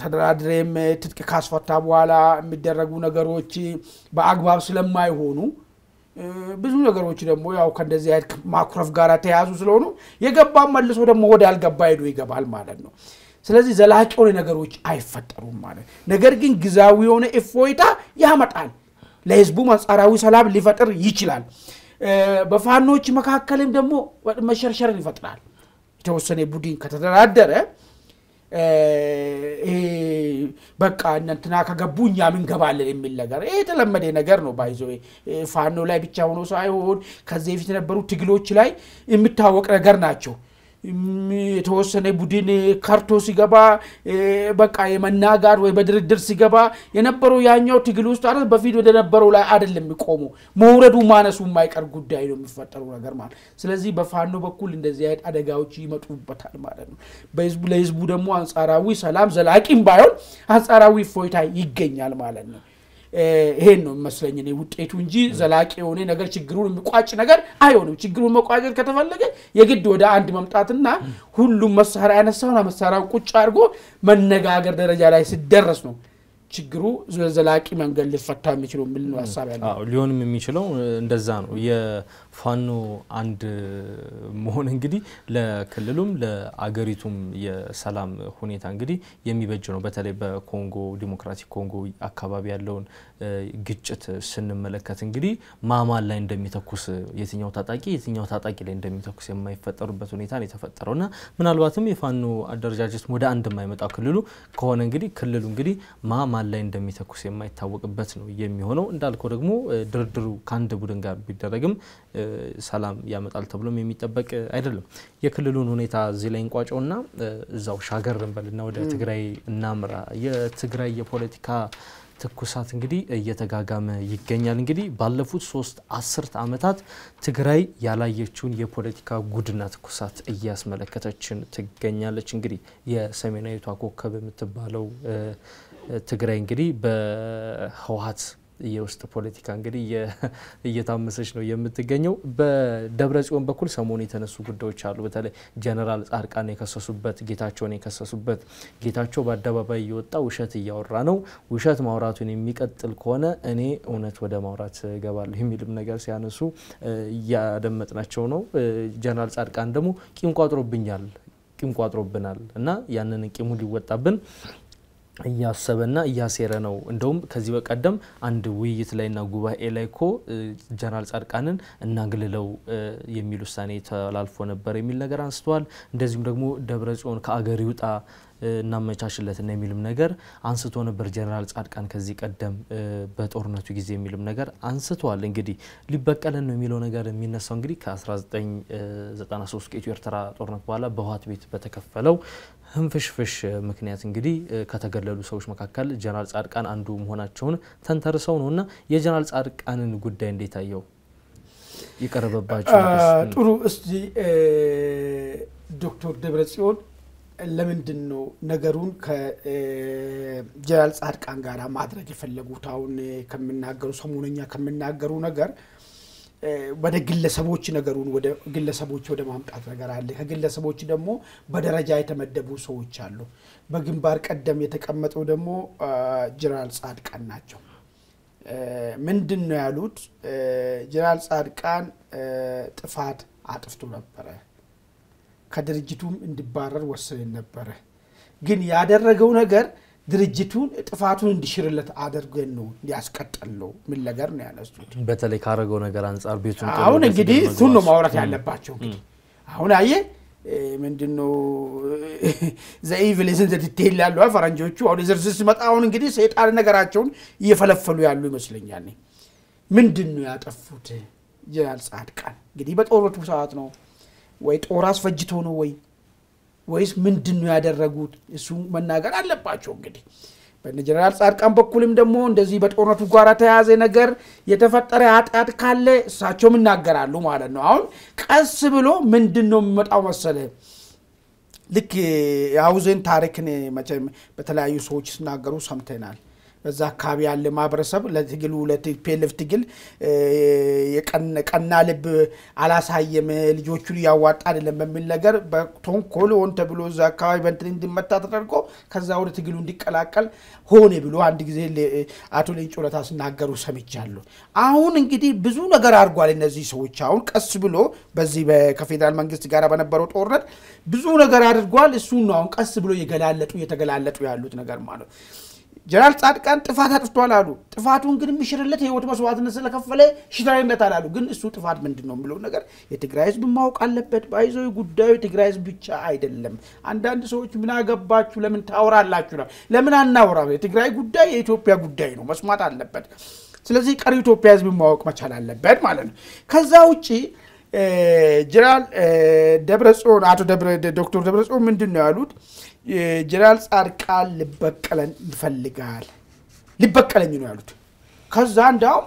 ተደራድረም ትጥቅ ካስፈታ በኋላ የሚደረጉ ነገሮች በአግባብ ስለማይሆኑ ብዙ ነገሮች ደግሞ ያው ከእንደዚህ አይነት ማኩረፍ ጋር ተያዙ ስለሆኑ የገባ መልሶ ደግሞ ወደ ያልገባ ሄዶ ይገባል ማለት ነው። ስለዚህ ዘላቂ የሆነ ነገሮች አይፈጠሩም ማለት ነገር ግን ግዛዊ የሆነ እፎይታ ያመጣል። ለህዝቡ አንጻራዊ ሰላም ሊፈጥር ይችላል። በፋኖች መካከልም ደግሞ መሸርሸርን ይፈጥራል። የተወሰነ ቡድን ከተደራደረ በቃ እነንትና ከገቡ እኛም እንገባለን የሚል ነገር ይህ የተለመደ ነገር ነው። ባይዞ ፋኖ ላይ ብቻ ሆኖ ሳይሆን ከዚህ የፊት የነበሩ ትግሎች ላይ የሚታወቅ ነገር ናቸው። የተወሰነ ቡድን ከርቶ ሲገባ በቃ የመናጋር ወይ በድርድር ሲገባ የነበረው ያኛው ትግል ውስጥ አለ በፊት ወደነበረው ላይ አይደለም የሚቆሙ መውረዱ ማነሱ የማይቀር ጉዳይ ነው የሚፈጠሩ ነገር ማለት ስለዚህ በፋኖ በኩል እንደዚህ አይነት አደጋዎች ይመጡበታል ማለት ነው ለህዝቡ ደግሞ አንጻራዊ ሰላም ዘላቂም ባይሆን አንጻራዊ እፎይታ ይገኛል ማለት ነው ይሄን ነው የሚመስለኝ እኔ ውጤቱ እንጂ ዘላቂ የሆነ ነገር ችግሩን የሚቋጭ ነገር አይሆንም። ችግሩን መቋጨት ከተፈለገ የግድ ወደ አንድ መምጣትና ሁሉም መሳሪያ ያነሳውና መሳሪያ ቁጭ አድርጎ መነጋገር ደረጃ ላይ ሲደረስ ነው ችግሩ ዘላቂ መንገድ ሊፈታ የሚችለው የሚል ሀሳብ ሊሆንም የሚችለው እንደዛ ነው። ፋኖ አንድ መሆን እንግዲህ ለክልሉም ለአገሪቱም የሰላም ሁኔታ እንግዲህ የሚበጅ ነው። በተለይ በኮንጎ ዲሞክራቲክ ኮንጎ አካባቢ ያለውን ግጭት ስንመለከት እንግዲህ ማማን ላይ እንደሚተኩስ የትኛው ታጣቂ የትኛው ታጣቂ ላይ እንደሚተኩስ የማይፈጠሩበት ሁኔታ ነው የተፈጠረው እና ምናልባትም የፋኖ አደረጃጀት ወደ አንድ የማይመጣው ክልሉ ከሆነ እንግዲህ ክልሉ እንግዲህ ማማን ላይ እንደሚተኩስ የማይታወቅበት ነው የሚሆነው። እንዳልከው ደግሞ ድርድሩ ከአንድ ቡድን ጋር ቢደረግም ሰላም ያመጣል ተብሎም የሚጠበቅ አይደለም። የክልሉን ሁኔታ እዚህ ላይ እንቋጨውና እዛው ሻገር እንበልና ወደ ትግራይ እናምራ። የትግራይ የፖለቲካ ትኩሳት እንግዲህ እየተጋጋመ ይገኛል። እንግዲህ ባለፉት ሶስት አስርት ዓመታት ትግራይ ያላየችውን የፖለቲካ ጉድና ትኩሳት እያስመለከተችን ትገኛለች። እንግዲህ የሰሜናዊቷ ኮከብ የምትባለው ትግራይ እንግዲህ በህወሀት የውስጥ ፖለቲካ እንግዲህ እየታመሰች ነው የምትገኘው። በደብረ ጽዮን በኩል ሰሞኑ የተነሱ ጉዳዮች አሉ። በተለይ ጀነራል ጻድቃን የከሰሱበት፣ ጌታቸውን የከሰሱበት ጌታቸው በአደባባይ እየወጣ ውሸት እያወራ ነው፣ ውሸት ማውራቱን የሚቀጥል ከሆነ እኔ እውነት ወደ ማውራት እገባለሁ የሚልም ነገር ሲያነሱ እያደመጥናቸው ነው። ጀነራል ጻድቃን ደግሞ ቂም ቋጥሮብኛል ቂም ቋጥሮብናል እና ያንን ቂሙ ሊወጣብን እያሰበና እያሴረ ነው። እንደውም ከዚህ በቀደም አንድ ውይይት ላይና ጉባኤ ላይ ኮ ጀነራል ጻድቃንን እናግልለው የሚል ውሳኔ ተላልፎ ነበር የሚል ነገር አንስተዋል። እንደዚሁም ደግሞ ደብረ ጽዮን ከአገር ይውጣ እናመቻችለትና የሚልም ነገር አንስቶ ነበር ጀነራል ጻድቃን ከዚህ ቀደም በጦርነቱ ጊዜ የሚልም ነገር አንስተዋል። እንግዲህ ሊበቀለን ነው የሚለው ነገር የሚነሳው እንግዲህ ከ1993 ከኢትዮ ኤርትራ ጦርነት በኋላ በህወሓት ቤት በተከፈለው ህንፍሽፍሽ ምክንያት እንግዲህ ከተገለሉ ሰዎች መካከል ጀነራል ጻድቃን አንዱ መሆናቸውን ተንተርሰው ነው እና የጀነራል ጻድቃንን ጉዳይ እንዴት አየው? የቀረበባቸው ጥሩ። እስቲ ዶክተር ደብረ ጽዮን ለምንድን ነው ነገሩን ከጀነራል ጻድቃን ጋር ማድረግ የፈለጉት? አሁን ከምናገሩ ሰሞነኛ ከምናገሩ ነገር ወደ ግለሰቦች ነገሩን ወደ ግለሰቦች ወደ ማምጣት ነገር አለ። ከግለሰቦች ደግሞ በደረጃ የተመደቡ ሰዎች አሉ። በግንባር ቀደም የተቀመጠው ደግሞ ጀነራል ጻድቃን ናቸው። ምንድን ነው ያሉት? ጀነራል ጻድቃን ጥፋት አጥፍቶ ነበረ፣ ከድርጅቱም እንዲባረር ወስን ነበረ። ግን ያደረገው ነገር ድርጅቱን ጥፋቱን እንዲሽርለት አድርገን ነው እንዲያስቀጠለው ምን ነገር ነው ያነሱት። በተለይ ካረገው ነገር አንጻር ቤቱ አሁን እንግዲህ እሱን ነው ማውራት ያለባቸው። አሁን አየ ምንድነው ዘኢቪል ዘ ዲቴይል ያሉ ፈረንጆቹ አሁን ዝርዝር ሲመጣ አሁን እንግዲህ ሰይጣን ነገራቸውን እየፈለፈሉ ያሉ ይመስለኛል። ምንድን ነው ያጠፉት? ጀነራል ጻድቃን እንግዲህ በጦርነቱ ሰዓት ነው ወይ ጦር አስፈጅቶ ነው ወይ ወይስ ምንድን ነው ያደረጉት? እሱ መናገር አለባቸው እንግዲህ በጀነራል ጻድቃን በኩልም ደግሞ እንደዚህ በጦርነቱ ጓራ ተያዘ ነገር የተፈጠረ ኃጢአት ካለ እሳቸውም ይናገራሉ ማለት ነው። አሁን ቀስ ብሎ ምንድን ነው የሚመጣው መሰለ ልክ የአውዜን ታሪክን መቼም በተለያዩ ሰዎች ሲናገሩ ሰምተናል። በዛ አካባቢ ያለ ማህበረሰብ ለትግሉ ለቲፒኤልኤፍ ትግል ቀና ልብ አላሳየም፣ ልጆቹን እያዋጣ አይደለም በሚል ነገር በቶንኮል ሆን ተብሎ እዛ አካባቢ በእንትን እንዲመታ ተደርጎ ከዛ ወደ ትግሉ እንዲቀላቀል ሆነ ብሎ አንድ ጊዜ አቶ ሌንጮ ለታ ሲናገሩ ሰምቻለሁ። አሁን እንግዲህ ብዙ ነገር አድርጓል። እነዚህ ሰዎች አሁን ቀስ ብሎ በዚህ ከፌዴራል መንግስት ጋር በነበረው ጦርነት ብዙ ነገር አድርጓል። እሱን ነው አሁን ቀስ ብሎ እየገላለጡ እየተገላለጡ ያሉት ነገር ማለት ጀነራል ጻድቃን ጥፋት አጥፍቷል አሉ። ጥፋቱን ግን የሚሽርለት የህይወት መስዋዕትነት ስለከፈለ ሽራይነት አላሉ። ግን እሱ ጥፋት ምንድን ነው የሚለው ነገር የትግራይ ህዝብ ማወቅ አለበት። ባይዞ ጉዳዩ የትግራይ ህዝብ ብቻ አይደለም። አንዳንድ ሰዎች ምን አገባችሁ፣ ለምን ታወራላችሁ? ለምን አናወራም? የትግራይ ጉዳይ የኢትዮጵያ ጉዳይ ነው፣ መስማት አለበት። ስለዚህ ቀሪ ኢትዮጵያ ህዝብ ማወቅ መቻል አለበት ማለት ነው። ከዛ ውጭ ጀነራል ደብረጽዮን አቶ ዶክተር ደብረጽዮን ምንድን ነው ያሉት? ጀነራል ጻድቃን ልበቀለን ይፈልጋል ሊበቀለኝ ነው ያሉት። ከዛ እንዳውም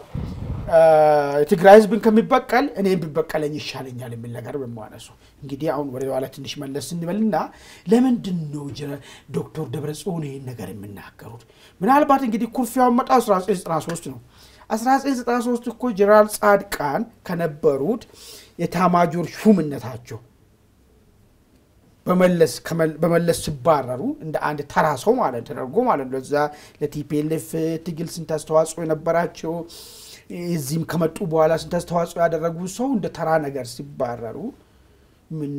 የትግራይ ህዝብን ከሚበቀል እኔም ቢበቀለኝ ይሻለኛል የሚል ነገር በማነሱ እንግዲህ አሁን ወደ ኋላ ትንሽ መለስ ስንበልና ለምንድን ነው ዶክተር ደብረጽዮን ይህን ነገር የምናገሩት ምናልባት እንግዲህ ኩርፊያውን መጣ 1993 ነው። 1993 እኮ ጀነራል ጻድቃን ከነበሩት የታማጆር ሹምነታቸው በመለስ ሲባረሩ እንደ አንድ ተራ ሰው ማለት ተደርጎ ማለት ነው። እዛ ለቲፒኤልኤፍ ትግል ስንት አስተዋጽኦ የነበራቸው እዚህም ከመጡ በኋላ ስንት አስተዋጽኦ ያደረጉ ሰው እንደ ተራ ነገር ሲባረሩ ምን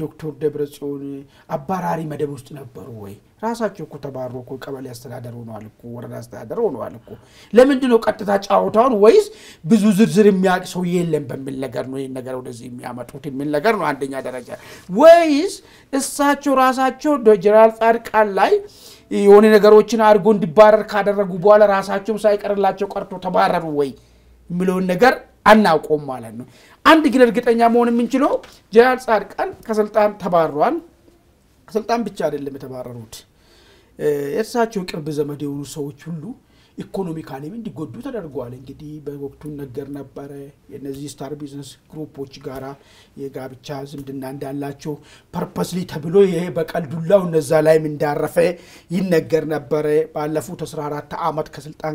ዶክተር ደብረጽዮን አባራሪ መደብ ውስጥ ነበሩ ወይ? ራሳቸው እኮ ተባሮ እኮ ቀበሌ አስተዳደር ሆነዋል እኮ ወረዳ አስተዳደር ሆነዋል እኮ። ለምንድን ነው ቀጥታ ጫወታውን ወይስ ብዙ ዝርዝር የሚያውቅ ሰው የለም በሚል ነገር ነው ይህን ነገር ወደዚህ የሚያመጡት የሚል ነገር ነው። አንደኛ ደረጃ ወይስ እሳቸው ራሳቸው ጀነራል ጻድቃን ላይ የሆነ ነገሮችን አድርጎ እንዲባረር ካደረጉ በኋላ ራሳቸውም ሳይቀርላቸው ቀርቶ ተባረሩ ወይ የሚለውን ነገር አናውቀውም ማለት ነው። አንድ ግን እርግጠኛ መሆን የምንችለው ጀነራል ጻድቃን ከስልጣን ተባረዋል። ከስልጣን ብቻ አይደለም የተባረሩት፣ የእርሳቸው ቅርብ ዘመድ የሆኑ ሰዎች ሁሉ ኢኮኖሚካሊም እንዲጎዱ ተደርገዋል። እንግዲህ በወቅቱ ነገር ነበረ የነዚህ ስታር ቢዝነስ ግሩፖች ጋራ የጋብቻ ዝምድና እንዳላቸው ፐርፐስሊ ተብሎ ይሄ በቀልዱላው እነዛ ላይም እንዳረፈ ይነገር ነበረ። ባለፉት 14 ዓመት ከስልጣን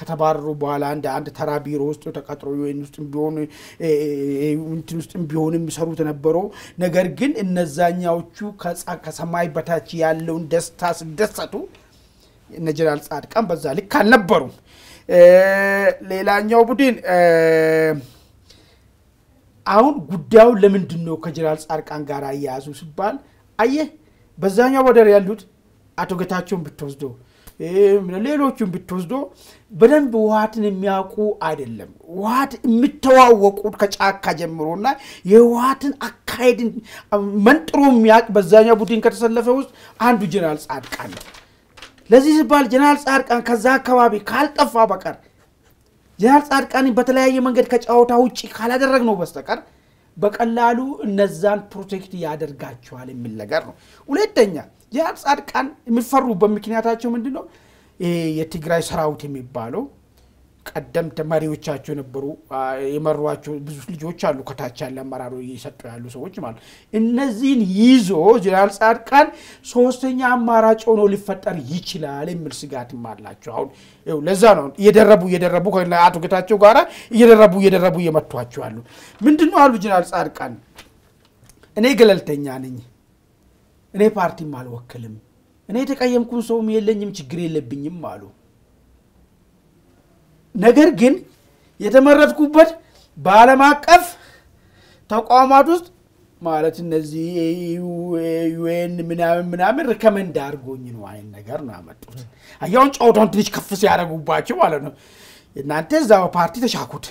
ከተባረሩ በኋላ እንደ አንድ ተራ ቢሮ ውስጥ ተቀጥሮ ዩኤን ውስጥ ቢሆን እንትን ውስጥ ቢሆን የሚሰሩት ነበረ። ነገር ግን እነዛኛዎቹ ከሰማይ በታች ያለውን ደስታ ስደሰቱ እነ ጀነራል ጻድቃን በዛ ልክ አልነበሩም። ሌላኛው ቡድን አሁን ጉዳዩ ለምንድን ነው ከጀነራል ጻድቃን ጋር እያያዙ ሲባል አየህ፣ በዛኛው ወደር ያሉት አቶ ጌታቸውን ብትወስዶ ሌሎቹን ብትወስዶ በደንብ ውሃትን የሚያውቁ አይደለም። ውሃት የሚተዋወቁት ከጫካ ጀምሮና የውሃትን አካሄድን መንጥሮ የሚያውቅ በዛኛው ቡድን ከተሰለፈ ውስጥ አንዱ ጀነራል ጻድቃን ነው። ለዚህ ሲባል ጀነራል ጻድቃን ከዛ አካባቢ ካልጠፋ በቀር ጀነራል ጻድቃን በተለያየ መንገድ ከጨዋታ ውጭ ካላደረግ ነው በስተቀር በቀላሉ እነዛን ፕሮቴክት ያደርጋቸዋል የሚል ነገር ነው። ሁለተኛ ጀነራል ጻድቃን የሚፈሩበት ምክንያታቸው ምንድን ነው? የትግራይ ሰራዊት የሚባለው ቀደምት መሪዎቻቸው የነበሩ የመሯቸው ብዙ ልጆች አሉ። ከታች ያለ አመራሩ እየሰጡ ያሉ ሰዎች ማለት እነዚህን ይዞ ጀነራል ጻድቃን ሶስተኛ አማራጭ ሆኖ ሊፈጠር ይችላል የሚል ስጋትም አላቸው። አሁን ለዛ ነው እየደረቡ እየደረቡ አቶ ጌታቸው ጋራ እየደረቡ እየደረቡ እየመቷቸው አሉ። ምንድን ነው አሉ ጀነራል ጻድቃን፣ እኔ ገለልተኛ ነኝ፣ እኔ ፓርቲም አልወክልም፣ እኔ የተቀየምኩን ሰውም የለኝም፣ ችግር የለብኝም አሉ ነገር ግን የተመረጥኩበት በዓለም አቀፍ ተቋማት ውስጥ ማለት እነዚህ ዩኤን ምናምን ምናምን ሪከመንድ አድርጎኝ ነው አይን ነገር ነው ያመጡት። አያውን ጨዋታውን ትንሽ ከፍ ሲያደርጉባቸው ማለት ነው እናንተ እዛ በፓርቲ ተሻኩት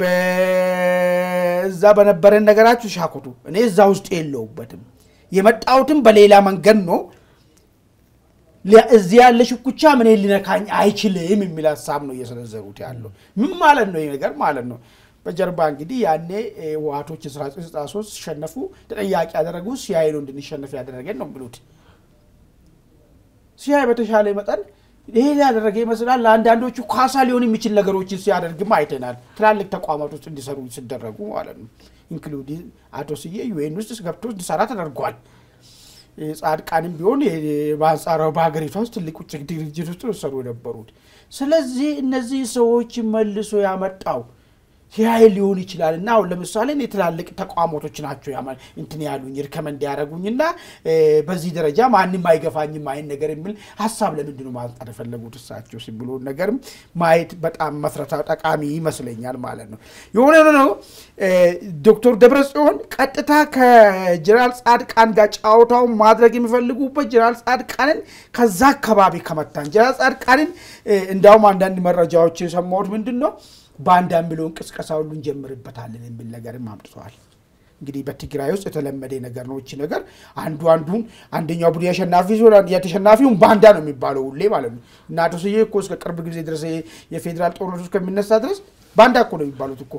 በዛ በነበረን ነገራችሁ ተሻኩቱ፣ እኔ እዛ ውስጥ የለውበትም። የመጣሁትም በሌላ መንገድ ነው። እዚህ ያለ ሽኩቻ ምን ሊነካኝ አይችልም የሚል ሀሳብ ነው እየሰነዘሩት ያለ። ምን ማለት ነው ይህ ነገር ማለት ነው? በጀርባ እንግዲህ ያኔ ህወሓቶች ስራ ሶስት ሲሸነፉ ተጠያቂ ያደረጉ ሲያይ ነው እንድንሸነፍ ያደረገን ነው የሚሉት። ሲያይ በተሻለ መጠን ይሄ ያደረገ ይመስላል። ለአንዳንዶቹ ካሳ ሊሆን የሚችል ነገሮችን ሲያደርግም አይተናል። ትላልቅ ተቋማት ውስጥ እንዲሰሩ ሲደረጉ ማለት ነው። ኢንክሉዲንግ አቶ ስዬ ዩኤን ውስጥ ገብቶ እንዲሰራ ተደርጓል። ጻድቃንም ቢሆን በአንጻራዊ በሀገሪቷ ውስጥ ትልቅ ውጭ ድርጅት ውስጥ የነበሩት። ስለዚህ እነዚህ ሰዎች መልሶ ያመጣው ኃይል ሊሆን ይችላል እና አሁን ለምሳሌ እኔ ትላልቅ ተቋሞቶች ናቸው ያማ እንትን ያሉኝ እንዲያደረጉኝ እና በዚህ ደረጃ ማንም አይገፋኝም አይን ነገር የሚል ሀሳብ ለምንድን ነው ማንጣት የፈለጉት እሳቸው ሲብሎን ነገርም ማየት በጣም መስረታ ጠቃሚ ይመስለኛል ማለት ነው። የሆነ ነው ዶክተር ደብረ ጽዮን ቀጥታ ከጀነራል ጻድቃን ጋር ጫወታው ማድረግ የሚፈልጉበት ጀነራል ጻድቃንን ከዛ አካባቢ ከመታን ጀነራል ጻድቃንን እንዳውም አንዳንድ መረጃዎች የሰማሁት ምንድን ነው ባንዳ የሚለውን ቅስቀሳ ሁሉ እንጀምርበታለን የሚል ነገርም አምጥተዋል። እንግዲህ በትግራይ ውስጥ የተለመደ ነገር ነው። እቺ ነገር አንዱ አንዱን አንደኛው ቡድን ያሸናፊ ሲሆን የተሸናፊውን ባንዳ ነው የሚባለው ሁሌ ማለት ነው። እና አቶ ስዬ እኮ እስከ ቅርብ ጊዜ ድረስ የፌዴራል ጦርነት እስከሚነሳ ድረስ ባንዳ እኮ ነው የሚባሉት እኮ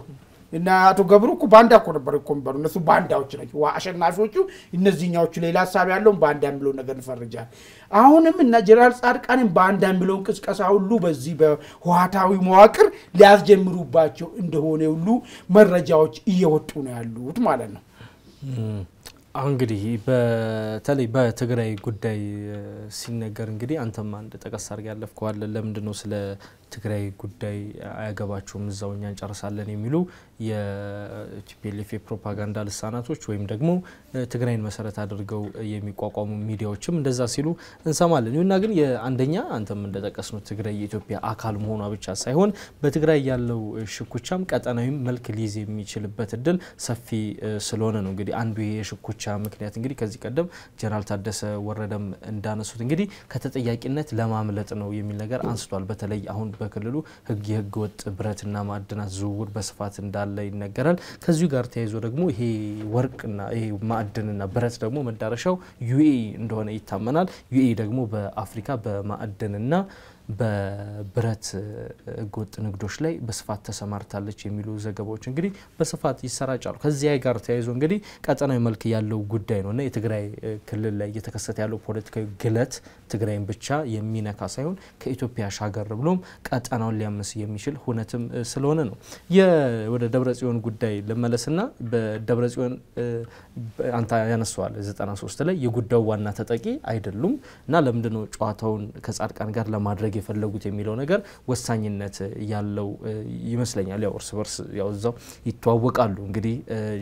እና አቶ ገብሩ እኮ ባንዳ እኮ ነበር እኮ የሚባሉ እነሱ ባንዳዎች ናቸው። አሸናፊዎቹ እነዚህኛዎቹ ሌላ ሀሳብ ያለውን ባንዳ የሚለው ነገር እንፈርጃል። አሁንም እና ጀነራል ጻድቃንም ባንዳ የሚለውን ቅስቀሳ ሁሉ በዚህ በህዋታዊ መዋቅር ሊያስጀምሩባቸው እንደሆነ ሁሉ መረጃዎች እየወጡ ነው ያሉት ማለት ነው። አሁን እንግዲህ በተለይ በትግራይ ጉዳይ ሲነገር እንግዲህ አንተም አንድ ጠቀስ አድርገህ ያለፍከዋለን። ለምንድን ነው ስለ የትግራይ ጉዳይ አያገባቸውም እዛው እኛ እንጨርሳለን የሚሉ የቲፒኤልኤፍ ፕሮፓጋንዳ ልሳናቶች ወይም ደግሞ ትግራይን መሰረት አድርገው የሚቋቋሙ ሚዲያዎችም እንደዛ ሲሉ እንሰማለን። ይሁና ግን አንደኛ አንተም ነው ትግራይ የኢትዮጵያ አካል መሆኗ ብቻ ሳይሆን በትግራይ ያለው ሽኩቻም ቀጠናዊም መልክ ሊይዝ የሚችልበት እድል ሰፊ ስለሆነ ነው። እንግዲህ አንዱ ይሄ የሽኩቻ ምክንያት እንግዲህ ከዚህ ቀደም ጀነራል ታደሰ ወረደም እንዳነሱት እንግዲህ ከተጠያቂነት ለማምለጥ ነው የሚል ነገር አንስቷል። በተለይ አሁን በክልሉ ህግ የህገ ወጥ ብረትና ማዕድናት ዝውውር በስፋት እንዳለ ይነገራል። ከዚሁ ጋር ተያይዞ ደግሞ ይሄ ወርቅና ይሄ ማዕድንና ብረት ደግሞ መዳረሻው ዩኤ እንደሆነ ይታመናል። ዩኤ ደግሞ በአፍሪካ በማዕድንና በብረት ህገወጥ ንግዶች ላይ በስፋት ተሰማርታለች የሚሉ ዘገባዎች እንግዲህ በስፋት ይሰራጫሉ። ከዚያ ጋር ተያይዞ እንግዲህ ቀጠናዊ መልክ ያለው ጉዳይ ነው እና የትግራይ ክልል ላይ እየተከሰተ ያለው ፖለቲካዊ ግለት ትግራይን ብቻ የሚነካ ሳይሆን ከኢትዮጵያ ሻገር ብሎም ቀጠናውን ሊያምስ የሚችል ሁነትም ስለሆነ ነው። ወደ ደብረ ጽዮን ጉዳይ ልመለስና በደብረ ጽዮን አንተ ያነሰዋል 93 ላይ የጉዳዩ ዋና ተጠቂ አይደሉም እና ለምንድነው ጨዋታውን ከጻድቃን ጋር ለማድረግ ማድረግ የፈለጉት የሚለው ነገር ወሳኝነት ያለው ይመስለኛል። ያው እርስ በርስ ያው እዛው ይተዋወቃሉ። እንግዲህ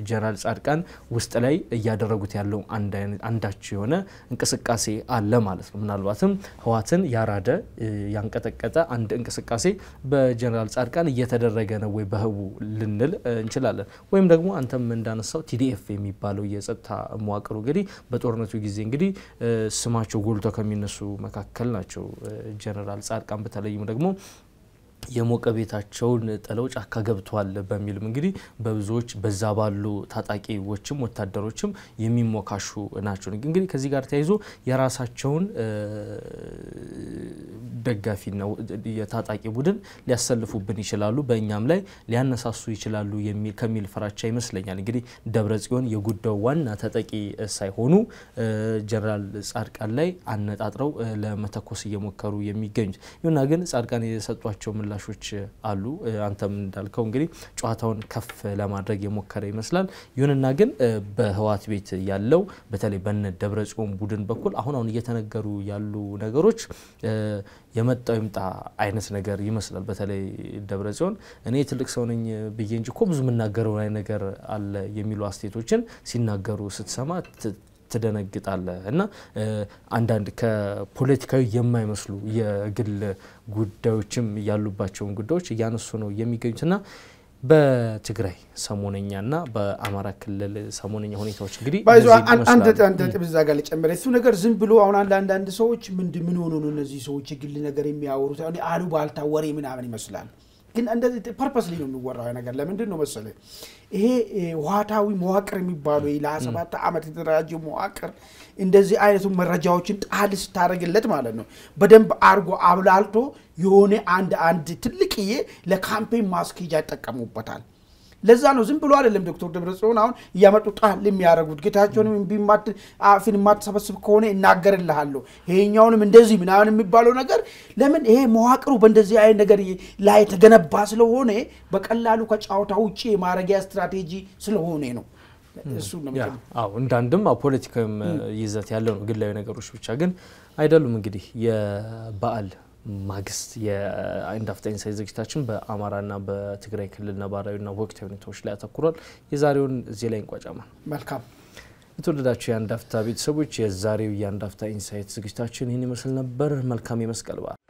ጀነራል ጻድቃን ውስጥ ላይ እያደረጉት ያለው አንዳች የሆነ እንቅስቃሴ አለ ማለት ነው። ምናልባትም ህዋትን ያራደ ያንቀጠቀጠ አንድ እንቅስቃሴ በጀነራል ጻድቃን እየተደረገ ነው ወይ በህቡ ልንል እንችላለን። ወይም ደግሞ አንተም እንዳነሳው ቲዲኤፍ የሚባለው የጸጥታ መዋቅሩ እንግዲህ በጦርነቱ ጊዜ እንግዲህ ስማቸው ጎልቶ ከሚነሱ መካከል ናቸው ጀነራል ጻድቃን በተለይም ደግሞ የሞቀ ቤታቸውን ጥለው ጫካ ገብተዋል በሚልም እንግዲህ በብዙዎች በዛ ባሉ ታጣቂዎችም ወታደሮችም የሚሞካሹ ናቸው። እንግዲህ ከዚህ ጋር ተያይዞ የራሳቸውን ደጋፊና የታጣቂ ቡድን ሊያሰልፉብን ይችላሉ፣ በእኛም ላይ ሊያነሳሱ ይችላሉ ከሚል ፍራቻ ይመስለኛል። እንግዲህ ደብረ ጽዮን የጉዳዩ ዋና ተጠቂ ሳይሆኑ ጀነራል ጻድቃን ላይ አነጣጥረው ለመተኮስ እየሞከሩ የሚገኙት ይሁና ግን ጻድቃን የሰጧቸው ምላ ምላሾች አሉ። አንተም እንዳልከው እንግዲህ ጨዋታውን ከፍ ለማድረግ የሞከረ ይመስላል። ይሁንና ግን በህወሓት ቤት ያለው በተለይ በነ ደብረ ጽዮን ቡድን በኩል አሁን አሁን እየተነገሩ ያሉ ነገሮች የመጣው ይምጣ አይነት ነገር ይመስላል። በተለይ ጽዮን እኔ ትልቅ ሰው ነኝ ብዬ እንጂ እኮ ብዙ የምናገረው ላይ ነገር አለ የሚሉ አስተያየቶችን ሲናገሩ ስትሰማ ትደነግጣለህ እና አንዳንድ ከፖለቲካዊ የማይመስሉ የግል ጉዳዮችም ያሉባቸውን ጉዳዮች እያነሱ ነው የሚገኙት እና በትግራይ ሰሞነኛና በአማራ ክልል ሰሞነኛ ሁኔታዎች እንግዲህ አንድ ነጥብ ጋር ልጨምር። እሱ ነገር ዝም ብሎ አሁን አንድ አንዳንድ ሰዎች ምን ምን ሆኖ ነው እነዚህ ሰዎች የግል ነገር የሚያወሩት አሉባልታ ወሬ ምናምን ይመስላል። ግን እንደዚህ ፐርፐስሊ ነው የሚወራው ነገር። ለምንድን ነው መሰለ ይሄ ውሃታዊ መዋቅር የሚባሉ ለ ዓመት የተደራጀ መዋቅር እንደዚህ አይነቱ መረጃዎችን ጣል ስታደረግለት ማለት ነው በደንብ አርጎ አብላልቶ የሆነ አንድ አንድ ትልቅዬ ለካምፔን ማስኬጃ ይጠቀሙበታል። ለዛ ነው ዝም ብሎ አይደለም ዶክተር ደብረጽዮን አሁን እያመጡ ጣል የሚያደርጉት ጌታቸውንም ቢማት አፍን የማትሰበስብ ከሆነ እናገርልሃለሁ ይሄኛውንም እንደዚህ ምናምን የሚባለው ነገር ለምን ይሄ መዋቅሩ በእንደዚህ አይነት ነገር ላይ የተገነባ ስለሆነ በቀላሉ ከጨዋታ ውጭ የማረጊያ ስትራቴጂ ስለሆነ ነው። አዎ እንዳንድም ፖለቲካዊም ይዘት ያለው ነው። ግላዊ ነገሮች ብቻ ግን አይደሉም። እንግዲህ የበዓል ማግስት የአንድ አፍታ ሳይ ዝግጅታችን በአማራና በትግራይ ክልል ነባራዊና ወቅታዊ ሁኔታዎች ላይ አተኩሯል። የዛሬውን እዚህ ላይ እንቋጫማል። መልካም የተወደዳቸው የአንድ አፍታ ቤተሰቦች፣ የዛሬው የአንድ አፍታ ኢንሳይት ዝግጅታችን ይህን ይመስል ነበር። መልካም የመስቀል በዓል